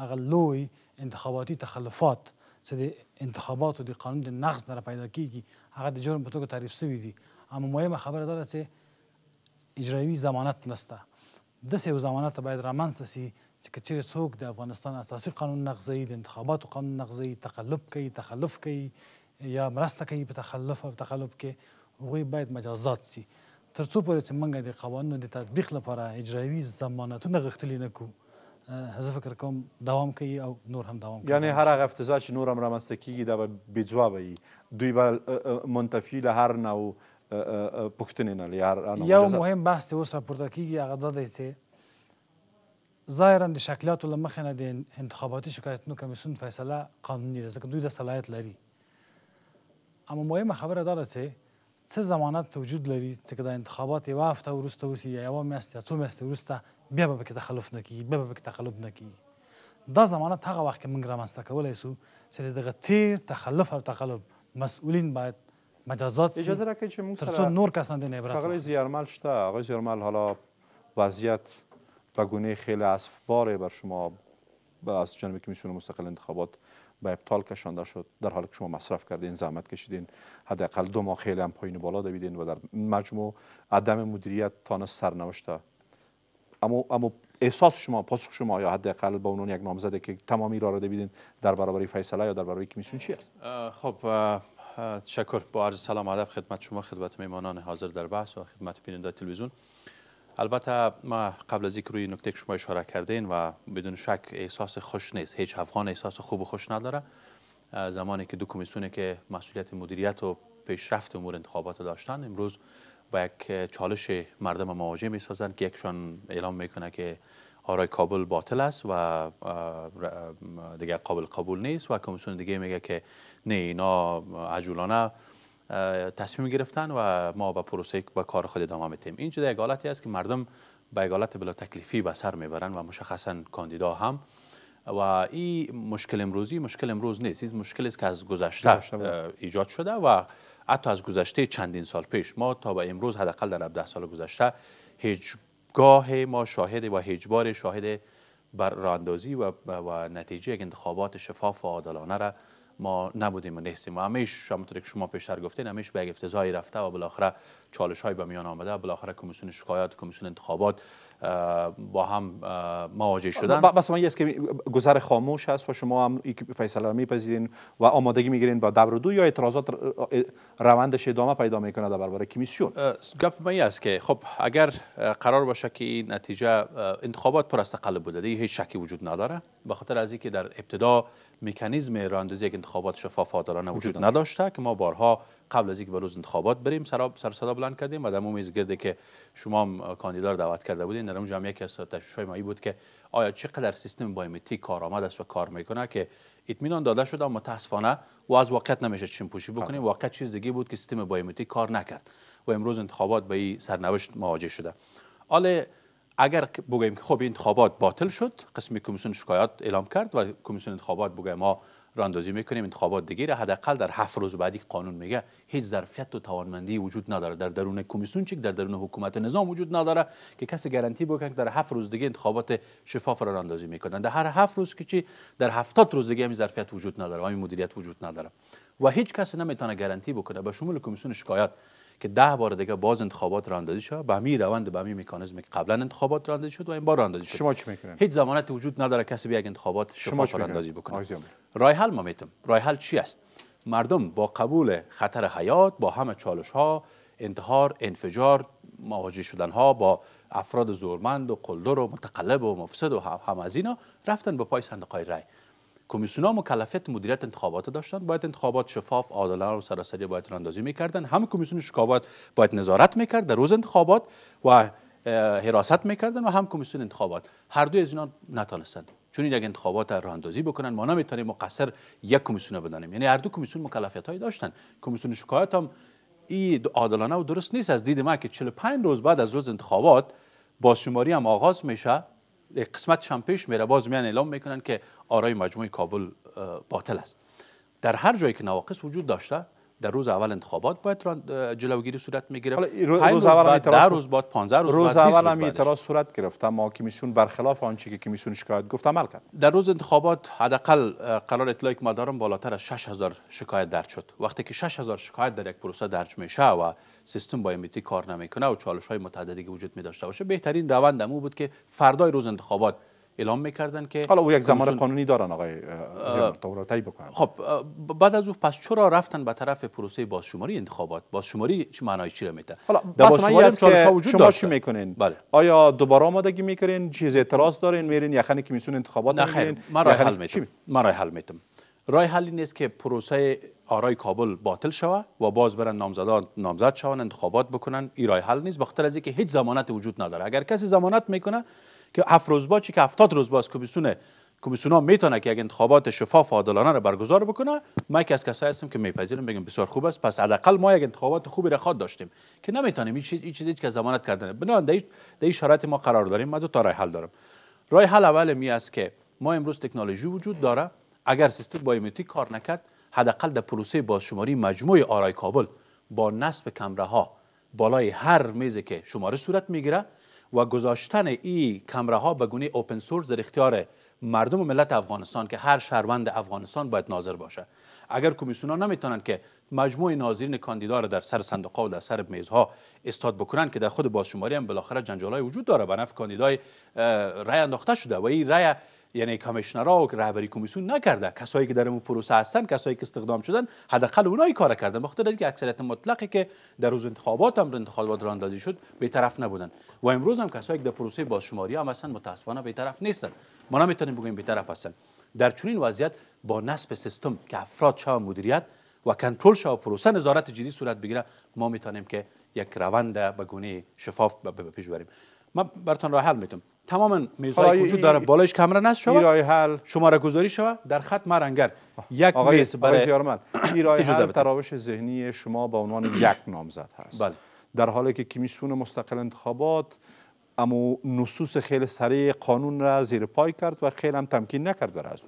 هغه لوی انتخاباتي تخلفات چې د انتخاباتو د قانون د نقض نه پیدا کیږي هغه د جرم په توګه تعریف شوي دي اما مهمه خبره دا ده چې اجرایي ضمانت نشته داسې یو ضمانت باید رامنځته سي چې که چیرې څوک د افغانستان اساسي قانون نقضوي د انتخاباتو قانون نقضوي تقلب کوي تخلف کوي یا مرسته کوي په تخلف او تقلب کې هغوی باید مجازات سي تر څو پورې چې موږ د قوانینو د تطبیق لپاره اجرایي ضمانتونه غښتلي نه کوو زه فکر کوم دوام کوي او نور هم دوام کوي یعنی هر هغه افتضاح چې نور هم رامنځته کیږي دا به بې جوابه وي دوی به منتفي له هر نوع پوښتنې نه له هر یو مهم بحث چې اوس راپورته کیږي هغه دا دی چې ظاهرا د شکلاتو له مخې نه د انتخاباتي شکایتونو کمیسیون فیصله قانوني ده ځکه دوی د صلاحیت لري اما مهمه خبره دا ده چې څه ضمانت وجود لري چې د انتخابات یوه هفته وروسته وسی یا یوه میاشت یا څو میاشتې وروسته بیا به پکې تخلف نه کیږي بیا به پکې تخلف نه کیږي دا ضمانت هغه وخت کې موږ رامنځته کولی سو چې دغه تیر تخلف او تقلب مسئولین باید مجازات اجازه راکړئ چې موږ سره نور کسان د عبرت آقای زیرمل شته آقای زیرمل حالا وضعیت به گونه خیلی اسفباره بر شما از جانب کمیسیون مستقل انتخابات به ابطال کشانده شد در حالی که شما مصرف کردین زحمت کشیدین حداقل دو ماه خیلی هم پایین بالا دویدین و در مجموع عدم مدیریت تانست سرنوشته. اما اما احساس شما پاسخ شما یا حداقل به اونون یک نامزده که تمامی را را دیدین در برابری فیصله یا در برابر کمیسیون چی است خب تشکر با عرض سلام ادب خدمت شما خدمت میمانان حاضر در بحث و خدمت بیننده تلویزیون البته ما قبل از اینکه روی نکته شما اشاره کردین و بدون شک احساس خوش نیست هیچ افغان احساس خوب و خوش نداره زمانی که دو کمیسیونی که مسئولیت مدیریت و پیشرفت امور انتخابات داشتن امروز با یک چالش مردم مواجه می که یکشان اعلام میکنه که آرای کابل باطل است و دیگه قابل قبول نیست و کمیسیون دیگه میگه که نه اینا عجولانه تصمیم گرفتن و ما با پروسه با کار خود ادامه میتیم این چه یک است که مردم به حالت بلا تکلیفی به سر میبرن و مشخصا کاندیدا هم و این مشکل امروزی مشکل امروز نیست این مشکل است که از گذشته ایجاد شده و حتی از گذشته چندین سال پیش ما تا به امروز حداقل در 17 سال گذشته هیچ گاه ما شاهد و هیچ بار شاهد بر راندازی و, و نتیجه انتخابات شفاف و عادلانه را ما نبودیم و نیستیم و همیش همونطور که شما پیشتر گفتین همیش به افتضاحی رفته و بالاخره چالش های به میان آمده و بالاخره کمیسیون شکایات کمیسیون انتخابات با هم مواجه شدن بس ما است که گذر خاموش هست و شما هم فیصله میپذیرین و آمادگی میگیرین با دبر دو یا اعتراضات روندش ادامه پیدا میکنه در برابر کمیسیون گپ من است که خب اگر قرار باشه که نتیجه انتخابات پر از تقلب بوده هیچ شکی وجود نداره به خاطر از اینکه در ابتدا مکانیزم راندازی یک انتخابات شفاف عادلانه وجود نداشته که ما بارها قبل از اینکه به روز انتخابات بریم سر صدا بلند کردیم و در گرده که شما هم کاندیدار دعوت کرده بودین در اونجا هم یکی از ما مایی بود که آیا چقدر سیستم بایومتری کارآمد است و کار میکنه که اطمینان داده شده اما متاسفانه و از واقعیت نمیشه چیم پوشی بکنیم خب. واقعیت چیز دیگه بود که سیستم بایومتری کار نکرد و امروز انتخابات به این سرنوشت مواجه شده اگر بگیم که خب انتخابات باطل شد قسمی کمیسیون شکایات اعلام کرد و کمیسیون انتخابات بگه ما راندازی میکنیم انتخابات دیگه را حداقل در هفت روز بعدی قانون میگه هیچ ظرفیت و توانمندی وجود نداره در درون کمیسیون چیک در درون حکومت نظام وجود نداره که کسی گارانتی بکنه که در هفت روز دیگه انتخابات شفاف را راندازی میکنن در هر هفت روز که چی در هفتاد روز دیگه ظرفیت وجود نداره همین مدیریت وجود نداره و هیچ کسی نمیتونه گارانتی بکنه به شمول کمیسیون شکایت که ده بار دیگه باز انتخابات راندازی شود به همین روند به همین مکانیزمی که قبلا انتخابات راندازی شد و این بار راندازی شد شما چی میکنید هیچ ضمانت وجود نداره کسی یک انتخابات شفاف راندازی بکنه رای حل ما میتم رای حل چی است مردم با قبول خطر حیات با همه چالش ها انتحار انفجار مواجه شدن ها با افراد زورمند و قلدر و متقلب و مفسد و هم از اینا رفتن به پای صندوق های رای کمیسیون مکلفیت مدیریت انتخابات داشتن باید انتخابات شفاف عادلانه و سراسری باید راندازی میکردن همه کمیسیون شکابات باید نظارت میکرد در روز انتخابات و حراست میکردن و هم کمیسیون انتخابات هر دو از اینا نتانستند چون اگه انتخابات راه اندازی بکنن ما نمیتونیم مقصر یک کمیسیون بدانیم یعنی هر دو کمیسیون مکلفیت هایی داشتن کمیسیون شکایت هم این عادلانه و درست نیست از دید ما که 45 روز بعد از روز انتخابات شماری هم آغاز میشه قسمتش هم پیش میره باز میان اعلام میکنن که آرای مجموعه کابل باطل است در هر جایی که نواقص وجود داشته در روز اول انتخابات باید جلوگیری صورت می روز اول در روز اول اعتراض صورت گرفت اما کمیسیون برخلاف آنچه که کمیسیون شکایت گفت عمل کرد در روز انتخابات حداقل قرار اطلاعی که ما دارم بالاتر از 6000 شکایت درج شد وقتی که 6000 شکایت در یک پروسه درج میشه و سیستم با امیتی کار نمیکنه و چالش های متعددی وجود می داشته باشه بهترین روند بود که فردای روز انتخابات اعلام میکردن که حالا او یک زمان قانونی دارن آقای جمهور طی بکنن خب بعد از او پس چرا رفتن به طرف پروسه بازشماری انتخابات بازشماری چه معنای چی را میده حالا بس که وجود شما چی میکنین بله. آیا دوباره آمادگی میکنین چیز اعتراض دارین میرین یخنی کمیسیون انتخابات میرین من رای حل میتم من رای حل میتم رای حل نیست که پروسه آرای کابل باطل شوه و باز برن نامزدان نامزد شون انتخابات بکنن این رای حل نیست بخاطر از اینکه هیچ ضمانت وجود نداره اگر کسی ضمانت میکنه که هفت با چی که هفتاد روزبا از کمیسیون کمیسیون میتونه که اگه انتخابات شفاف و عادلانه رو برگزار بکنه ما که از کسایی هستیم که میپذیریم بگم بسیار خوب است پس حداقل ما یک انتخابات خوبی را داشتیم که نمیتونیم این چیز چیزی که ضمانت کردنه بنا در این شرایط ما قرار داریم ما دو تا راه حل دارم راه حل اول می است که ما امروز تکنولوژی وجود داره اگر سیستم بایومتریک کار نکرد حداقل در پروسه بازشماری مجموع آرای کابل با نصب کمره ها بالای هر میزی که شماره صورت میگیره و گذاشتن ای کمره ها به گونه اوپن سورس در اختیار مردم و ملت افغانستان که هر شهروند افغانستان باید ناظر باشه اگر کمیسیون ها نمیتونن که مجموع ناظرین کاندیدا را در سر صندوق و در سر میزها استاد بکنن که در خود بازشماری هم بالاخره های وجود داره به نفع کاندیدای رای انداخته شده و این رای یعنی کمیشنرها و رهبری کمیسیون نکرده کسایی که در اون پروسه هستن کسایی که استخدام شدن حداقل اونایی کار کردن بخاطر اینکه اکثریت مطلقی که در روز انتخابات هم انتخابات شد به طرف نبودن و امروز هم کسایی که در پروسه بازشماری هم اصلا متاسفانه به طرف نیستن ما نمیتونیم بگیم به طرف هستن در چنین وضعیت با نصب سیستم که افراد شاو مدیریت و کنترل شاو پروسه نظارت جدی صورت بگیره ما میتونیم که یک روند به گونه شفاف پیش بریم براتون راه حل میتونم تمام میزهای وجود داره بالایش کمره نصب شود حل شماره گذاری شود در خط مرنگر یک آقای میز برای سیارمند ایرای حل تراوش ذهنی شما با عنوان (clears throat) یک نامزد هست بله. در حالی که کمیسیون مستقل انتخابات اما نصوص خیلی سریع قانون را زیر پای کرد و خیلی هم تمکین نکرد بر از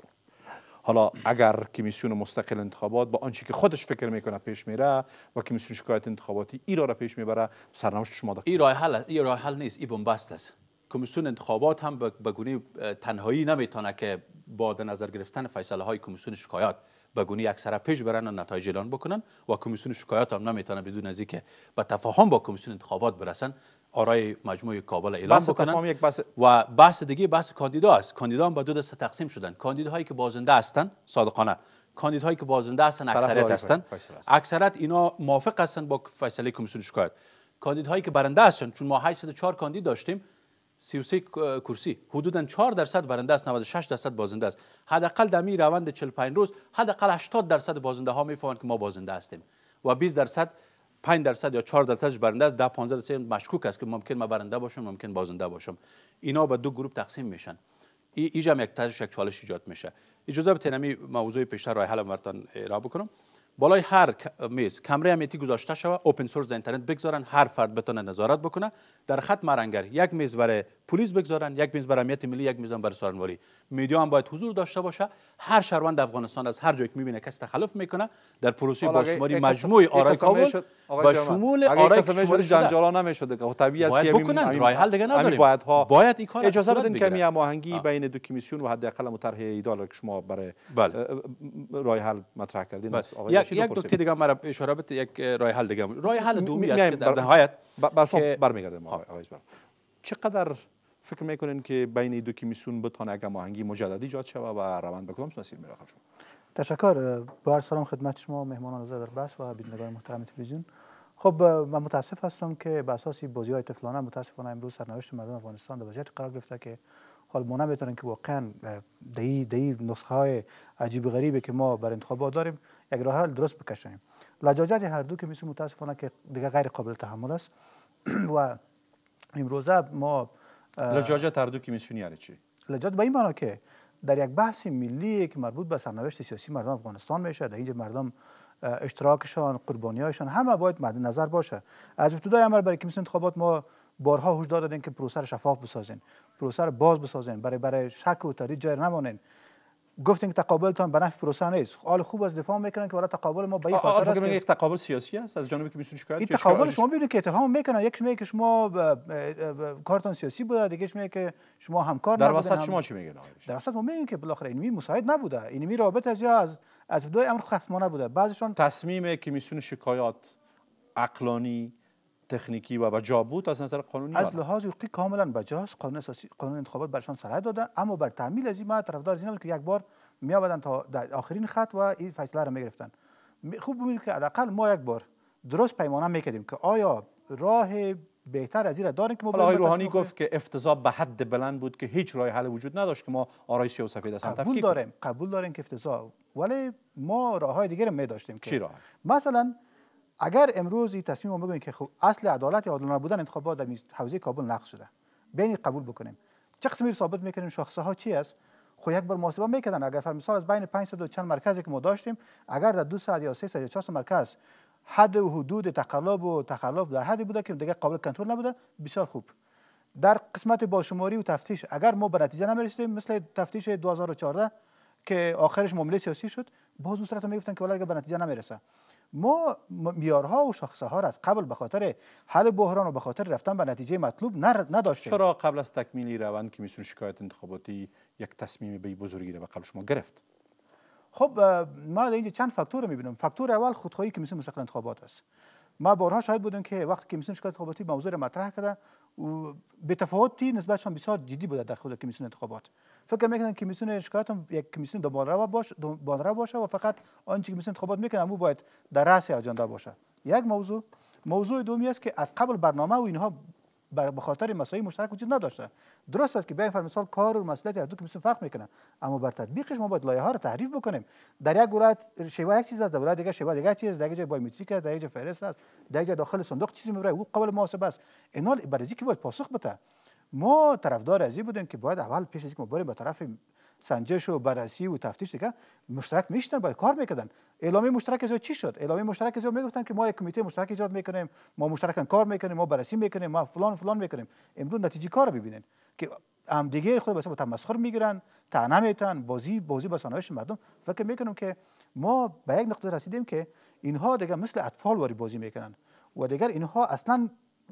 حالا اگر کمیسیون مستقل انتخابات با آنچه که خودش فکر میکنه پیش میره و کمیسیون شکایت انتخاباتی ایرا را پیش میبره سرنوشت شما ای راه حل راه حل نیست ای بنبست است کمیسیون انتخابات هم به گونه تنهایی نمیتونه که با در نظر گرفتن فیصله های کمیسیون شکایات به گونه یکسره پیش برن و نتایج اعلان بکنن و کمیسیون شکایات هم نمیتونه بدون از اینکه با تفاهم با کمیسیون انتخابات برسن آرای مجموعه کابل اعلام بکنن یک بحث... و بحث دیگه بحث کاندیدا است کاندیدا هم به دو دسته تقسیم شدن کاندیداهایی که بازنده هستند صادقانه کاندیداهایی که بازنده هستن اکثریت هستن اکثریت اینا موافق هستن با فیصله کمیسیون شکایات کاندیداهایی که برنده هستن چون ما 804 کاندید داشتیم 33 کرسی حدودا 4 درصد برنده است 96 درصد بازنده است حداقل در می روند 45 روز حداقل 80 درصد بازنده ها میفهمند که ما بازنده هستیم و 20 درصد 5 درصد یا 4 درصدش برنده است 10 15 درصد مشکوک است که ممکن ما برنده باشم ممکن بازنده باشم اینا به دو گروه تقسیم میشن ای ایجام یک تاش یک چالش ایجاد میشه اجازه به می موضوع پیشتر راه حل را بکنم بالای هر میز کمره امنیتی گذاشته شود اوپن سورس اینترنت بگذارن هر فرد بتونه نظارت بکنه در خط مرنگر یک میز برای پلیس بگذارن یک میز برای امنیت ملی یک میز برای سرانواری میدیا هم باید حضور داشته باشه هر شهروند افغانستان از هر جایی که میبینه کس تخلف میکنه در پروسه با شماری مجموع آرای کابل با شمول آرای شمول جنجالا نمیشده که خب، طبیعی است که بکنن راه حل دیگه نداریم باید ها باید این کار اجازه بدین کمی هماهنگی بین دو کمیسیون و حداقل مطرح ایدال که شما برای راه بله. حل مطرح کردین بله. یک یک دکتر دیگه مرا اشاره بده یک راه حل دیگه راه حل دومی است که در نهایت برمیگردیم خب. آقای چقدر فکر میکنین که بین دو کمیسیون بتانه اگر ماهنگی مجددی ایجاد شود و روند به کدام مسیر میره خب شو تشکر با سلام خدمت شما مهمانان در بس و بینندگان محترم تلویزیون خب من متاسف هستم که به اساس بازی های طفلانه متاسفانه امروز سرنوشت مردم افغانستان در وضعیت قرار گرفته که حال ما نمیتونیم که واقعا دی دهی نسخه های عجیب غریبی که ما بر انتخابات داریم یک راه حل درست بکشیم لجاجت هر دو که میسه متاسفانه که دیگه غیر قابل تحمل است (clears throat) و امروزه ما لجاجه تردو که میسونی یعنی چی؟ به این معنا که در یک بحث ملی که مربوط به سرنوشت سیاسی مردم افغانستان میشه در اینجا مردم اشتراکشان قربانیایشان همه باید مد نظر باشه از ابتدای امر برای کمیسیون انتخابات ما بارها هشدار دادیم که پروسه شفاف بسازین پروسه باز بسازین برای برای شک و تردید جای نمانین گفتین که تقابلتان به نفع پروسه نیست خب، حال خوب از دفاع میکنن که برای تقابل ما به این خاطر است یک تقابل سیاسی است از جانب میسون شکایت این تقابل شما ببینید که اتهام میکنن یک میگه شما کارتون سیاسی بوده دیگه میگه که شما همکار در وسط شما چی میگین در وسط ما میگیم که بالاخره اینمی مساعد نبوده اینمی رابطه از از از دوی امر خصمانه بوده بعضیشون تصمیم کمیسیون شکایات عقلانی تکنیکی و بجا بود از نظر قانونی از لحاظ حقوقی کاملا بجاست قانون اساسی قانون انتخابات برشان سرحد دادن اما بر تعمیل از این ما طرفدار از که یک بار می آمدن تا آخرین خط و این فیصله را می گرفتن خوب ببینید که حداقل ما یک بار درست پیمانه میکردیم که آیا راه بهتر از این داریم که ما آقای روحانی گفت که افتضاح به حد بلند بود که هیچ راه حل وجود نداشت که ما آرای سیاه و سفید هستند قبول داریم قبول داریم که افتضاح ولی ما راه های دیگه می داشتیم که مثلا اگر امروز این تصمیم رو که خب اصل عدالت عادلانه بودن انتخابات در حوزه کابل نقض شده بین قبول بکنیم چه قسمی ثابت میکنیم شاخصه ها چی است خب یک بار محاسبه میکردن اگر فر مثال از بین 500 و چند مرکزی که ما داشتیم اگر در دو ساعت یا سه ساعت یا چهار مرکز حد و حدود تقلب و تخلف در حدی بوده که دیگه قابل کنترل نبوده بسیار خوب در قسمت باشماری و تفتیش اگر ما به نتیجه نمیرسیدیم مثل تفتیش 2014 که آخرش معامله سیاسی شد باز اون صورت میگفتن که ولی به نتیجه نمیرسه ما میارها و شخصه ها را از قبل به خاطر حل بحران و به خاطر رفتن به نتیجه مطلوب نداشتیم چرا قبل از تکمیلی روند کمیسیون شکایت انتخاباتی یک تصمیم به بزرگی را به قبل شما گرفت خب ما در اینجا چند فاکتور میبینم فاکتور اول خودخواهی کمیسیون مستقل انتخابات است ما بارها شاید بودیم که وقتی کمیسیون شکایت انتخاباتی موضوع را مطرح کرده به تفاوتی نسبتشان بسیار جدی بوده در خود کمیسیون انتخابات فکر میکنن کمیسیون شکایت هم یک کمیسیون دوباره باشه دوباره باشه و فقط که کمیسیون انتخابات میکنه او باید در رأس اجنده باشه یک موضوع موضوع دومی است که از قبل برنامه و اینها به خاطر مسائل مشترک وجود نداشته درست است که به این مثال کار و مسئولیت از دو کمیسیون فرق میکنه اما بر تطبیقش ما باید لایه ها رو تعریف بکنیم در یک ولایت شیوا یک چیز است در دیگه شیوا دیگه چیز دیگه جای بایومتریک است دیگه جای فهرست است دیگه داخل صندوق چیزی میبره او قابل محاسبه است اینا برای که باید پاسخ بده ما طرفدار از بودیم که باید اول پیش از که ما بریم به طرف سنجش و بررسی و تفتیش دیگه مشترک میشدن، باید کار میکردن اعلامی مشترک از چی شد اعلامی مشترک از میگفتن که ما یک کمیته مشترک ایجاد میکنیم ما مشترکان کار میکنیم ما بررسی میکنیم ما فلان فلان میکنیم امروز نتیجه کار رو ببینین که هم دیگه خود به تمسخر میگیرن طعنه میتن بازی بازی با سنایش مردم فکر میکنم که ما به یک نقطه رسیدیم که اینها دیگه مثل اطفال واری بازی میکنن و دیگر اینها اصلا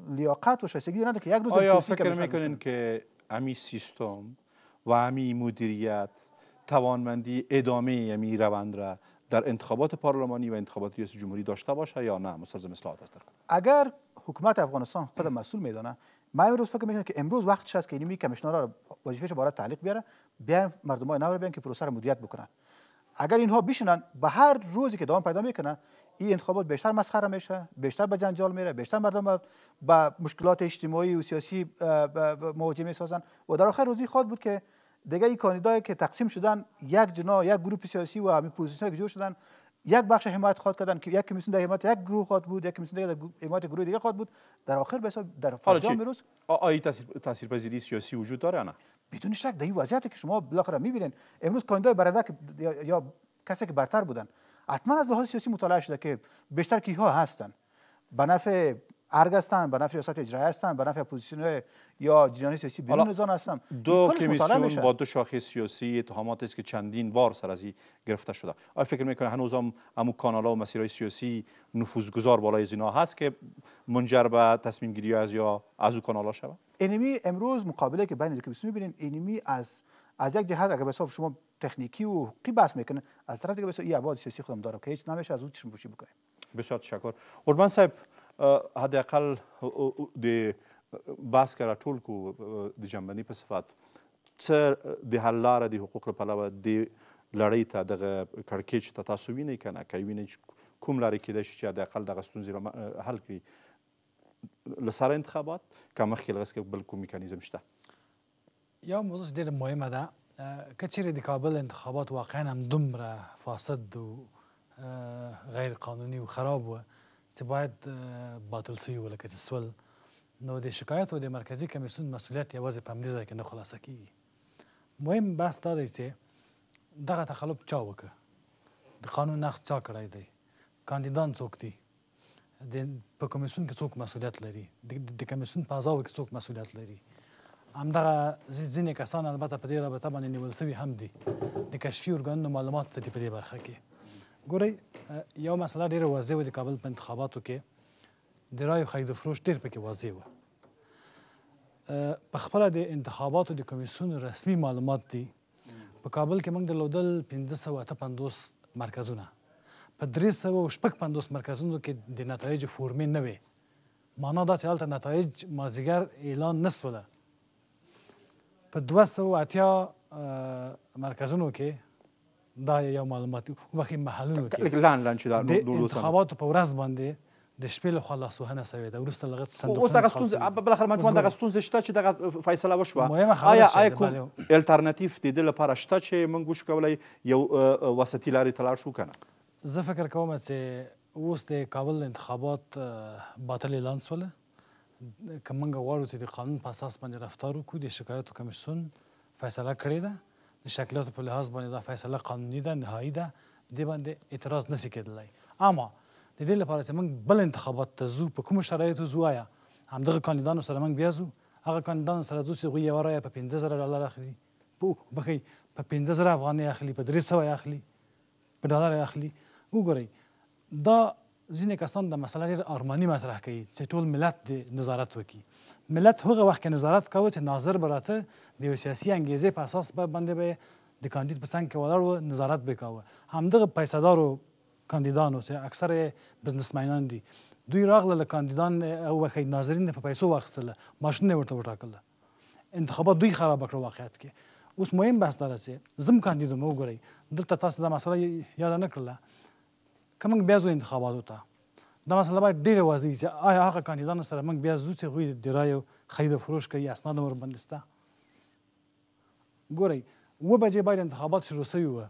لیاقت و شایستگی که یک روز آیا فکر میکنین که امی سیستم و امی مدیریت توانمندی ادامه امی روند را در انتخابات پارلمانی و انتخابات ریاست جمهوری داشته باشه یا نه مستلزم اصلاحات است اگر حکومت افغانستان خود مسئول میدانه ما امروز فکر میکنم که امروز وقتش هست که اینمی کمیشنر را وظیفهش برای تعلیق بیاره بیان مردم های نو بیان که پروسه را مدیریت بکنن اگر اینها بشینن به هر روزی که دوام پیدا میکنه این انتخابات بیشتر مسخره میشه بیشتر به جنجال میره بیشتر مردم به مشکلات اجتماعی و سیاسی مواجه میسازن و در آخر روزی خود بود که دیگه این کاندیدایی که تقسیم شدن یک جنا یک گروه سیاسی و همین پوزیشن که جور شدن یک بخش حمایت خود کردن که یک کمیسیون در حمایت یک گروه خواد بود یک کمیسیون دیگه در حمایت گروه دیگه خود بود در آخر به در فرجام روز تاثیر پذیری سیاسی وجود داره نه بدون شک در این وضعیتی که شما بالاخره میبینین امروز کاندیدای برادر یا کسی که برتر بودن حتما از لحاظ سیاسی مطالعه شده که بیشتر کیها هستن به نفع ارگ هستن به نفع ریاست اجرایی هستن به نفع اپوزیسیون یا جریان سیاسی بیرون هستند هستن دو کمیسیون با دو شاخه سیاسی اتهامات است که چندین بار سر از گرفته شده آیا فکر میکنه هنوز هم امو کانالا و مسیرهای سیاسی نفوذگذار بالای زینا هست که منجر به تصمیم گیری از یا از او کانال ها شود انمی امروز مقابله که بین کمیسیون ببینیم انمی از از یک جهت اگر به شما تکنیکی و حقوقی بحث میکنه از طرف دیگه بسیار یه عباد سیاسی خودم داره که هیچ نمیشه از اون چشم بوشی بکنیم بسیار تشکر اوربان صاحب حداقل د بحث کرا ټول کو د جنبندي په صفات څه د حل لاره د حقوق په لور د لړۍ ته دغه کړکېچ ته تاسو وینئ که نه که وینئ کوم لارې کیدای شي چې حداقل دغه ستونزې حل کړي له سره انتخابات که مخکې له بل کوم میکانیزم شته یو موضوع ډېره مهمه ده که چیرې د کابل انتخابات واقعا هم دومره فاسد و غیر قانوني او خراب و چې باید باطل سوي و لکه چې سول نو د شکایتو د مرکزي کمیسیون مسؤلیت یوازې په همدې ځای کې نه خلاصه کیږي مهم بحث دا دی چې دغه تخلف چا وکړه د قانون نقض چا کړی دی کاندیدان څوک دي د په کمیسیون کې څوک مسؤلیت لري د کمیسیون په اعضاو کې څوک مسؤلیت لري همدغه ځینې کسان البته په دې رابطه باندې نیول سوي هم دي د کشفي ارګانونو معلومات څه دي په دې برخه کې ګورئ یو مسله ډېره واضح وه د کابل په انتخاباتو کې د رایو خرید و فروش ډېر پکې واضح وه په خپله د انتخاباتو د کمیسیون رسمي معلومات دي په کابل کې موږ درلودل پنځه سوه اته پنځوس مرکزونه په درې سوه شپږ پنځوس مرکزونو کې د نتایجو فورمې نه وې معنا دا چې هلته نتایج مازدیګر اعلان نه سوله په 280 مرکزونو کې دا یو معلومات وبخې محلونو کې لان لان چې دا د انتخاباتو په ورځ باندې د شپې له خوا لاسوهنه سوې ده وروسته لغت صندوق اوس دغه ستونزه بالاخره مجموعه دغه ستونزه شته چې دغه فیصله وشوه آیا آیا کوم الټرناتیو د دې لپاره شته چې موږ وش کولای یو وسطي لارې ته لاړ شو کنه زه فکر کوم چې اوس د کابل انتخابات باطل اعلان سوله که موږ غواړو چې د قانون په اساس باندې رفتار وکړو د شکایاتو کمیسیون فیصله کړې ده د شکلاتو په لحاظ باندې دا فیصله قانوني ده نهایي ده دې باندې اعتراض نسی کېدلی اما د دې لپاره چې موږ بل انتخابات ته ځو په کومو شرایطو ځو آیا همدغه کاندیدانو سره موږ بیا ځو هغه کاندیدانو سره ځو چې هغوی یوه رایه په پنځه زره ډالر اخلي بخي په 15000 افغانۍ اخلي په 300 اخلي په ډالر اخلي وګورئ دا ځینې کسان د مسله ډېر ارماني مطرح کوي چې ټول ملت د نظارت وکړي ملت هغه وخت کې نظارت کوه چې ناظر به راته د یو سیاسي انګیزې په اساس به باندې به د کاندید په څنګ کې ولاړ و نظارت به کوه همدغه پیسهدارو کاندیدانو چې اکثره بزنسمینان دي دوی راغله له کاندیدان او وخت ناظرین په پیسو واخیستله ماشونه ورته وټاکله انتخابات دوی خراب کړ واقعیت کې اوس مهم بحث دا ده چې زم کاندیدوم وګورئ دلته تاسو دا مسله یاد نه کړله کوم بیا زو انتخاباتو ته دا مسله باید ډیره واضح شي آیا هغه کاندیدانو سره موږ بیا زو چې غوي د رایو خرید او فروش کوي اسناد مور بندسته ګورئ و بجې باید انتخابات شروع شوی و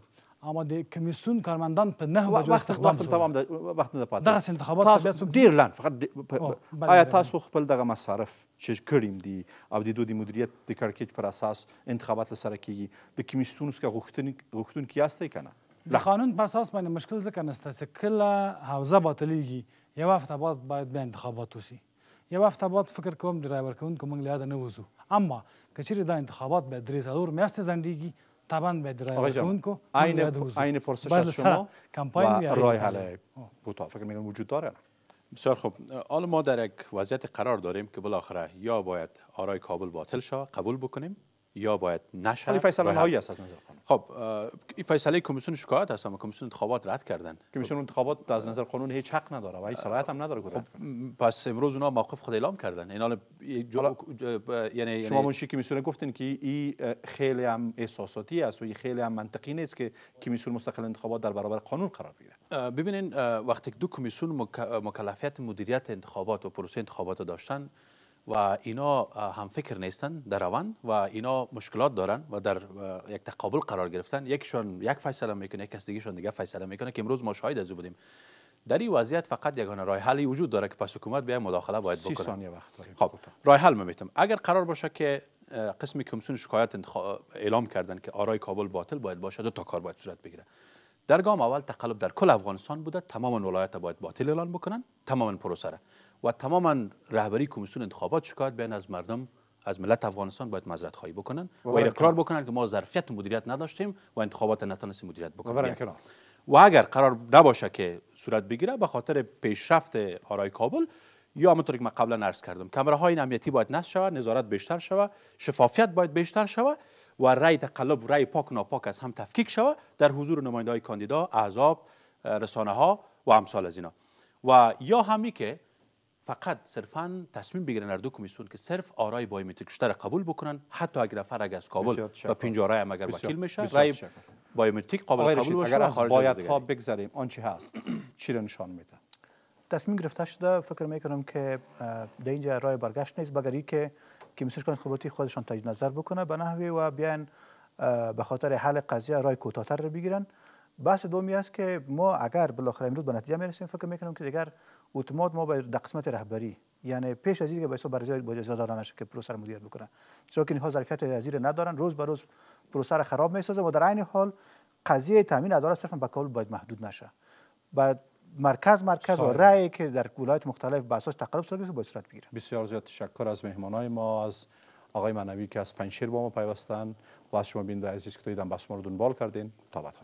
اما د کمیسیون کارمندان په نه بجو استخدام وخت تمام وخت نه پاتې دغه انتخابات بیا څوک ډیر لاند فقط آیا تاسو خپل دغه مصارف چې کړیم دي او د دوی د مدیریت د کړکیچ پر اساس انتخابات لسره کیږي د کمیسیون څخه غوښتن غوښتن کیاسته کنه د قانون په اساس باندې مشکل ځکه نشته چې کله حوزه باطلیږي یو هفته بعد باید بیا انتخابات وسي یو هفته بعد فکر کوم د رای ورکوونکو موږ له یاده نه وځو اما که چیرې دا انتخابات به درې څلور میاشتې ځنډېږي طبعا به در اون عین عین پرسش از شما کمپاین راه حل بوتا فکر میکنم وجود داره بسیار خوب حالا ما در یک وضعیت قرار داریم که بالاخره یا باید آرای کابل باطل شا قبول بکنیم یا باید نشه این فیصله نهایی است از نظر قانون خب این فیصله کمیسیون شکایت هست اما کمیسیون انتخابات رد کردن کمیسیون انتخابات از نظر قانون هیچ حق نداره و هیچ صلاحیت هم نداره خب پس امروز اونا موقف خود اعلام کردن اینا یعنی-, یعنی شما منشی کمیسیون گفتین که این خیلی هم احساساتی است و خیلی هم منطقی نیست که کمیسیون مستقل انتخابات در برابر قانون قرار بگیره ببینین وقتی دو کمیسیون مکلفیت مدیریت انتخابات و پروسه انتخابات داشتن و اینا هم فکر نیستن در روند و اینا مشکلات دارن و در یک تقابل قرار گرفتن یکشون یک فیصله میکنه یک کس دیگهشون دیگه فیصله میکنه که امروز ما شاهد از بودیم در این وضعیت فقط یگانه راه حلی وجود داره که پس حکومت بیا مداخله باید بکنه سی وقت داریم خب راه حل میتم اگر قرار باشه که قسمی کمیسیون شکایت اعلام کردن که آرای کابل باطل باید باشه دو تا کار باید صورت بگیره در گام اول تقلب در کل افغانستان بوده تمام ولایت باید باطل اعلان بکنن تمام پروسه و تماما رهبری کمیسیون انتخابات شکایت بین از مردم از ملت افغانستان باید معذرت خواهی بکنن و اقرار بکنن که ما ظرفیت مدیریت نداشتیم و انتخابات نتونستیم مدیریت بکنیم و اگر قرار نباشه که صورت بگیره به خاطر پیشرفت آرای کابل یا همونطور که من قبلا عرض کردم کمره های امنیتی باید نصب شود نظارت بیشتر شود شفافیت باید بیشتر شود و رای تقلب رای پاک ناپاک از هم تفکیک شود در حضور نماینده کاندیدا اعضاب رسانه ها و امثال از اینا و یا همی که فقط صرفا تصمیم بگیرن در دو کمیسیون که صرف آرای بایومتریک شده قبول بکنن حتی اگر فرق از کابل و پنج آرای هم اگر وکیل میشه رای بایومتریک قابل قبول باشه اگر باید ها بگذاریم آنچه هست (clears throat) چی رو نشان میده تصمیم گرفته شده فکر میکنم که در اینجا رای برگشت نیست بگری که کمیسیون انتخاباتی خودشان تجدید نظر بکنه به نحوی و بیان به خاطر حل قضیه رای کوتاه‌تر رو بگیرن بحث دومی است که ما اگر بالاخره امروز به نتیجه میرسیم فکر میکنم که دیگر اتومات ما در قسمت رهبری یعنی پیش از اینکه به حساب برجای بجا که پروسه مدیریت بکنه چرا که اینها ظرفیت ازیر ندارن روز به روز پروسه سر خراب میسازه و در عین حال قضیه تامین عدالت صرفا به کابل باید محدود نشه بعد مرکز مرکز و رأی که در ولایت مختلف به اساس تقرب صورت باید صورت بگیره بسیار زیاد تشکر از مهمانای ما از آقای منوی که از پنشیر با ما پیوستن و از شما بیند عزیز که دیدن بس ما رو دنبال کردین تا بعد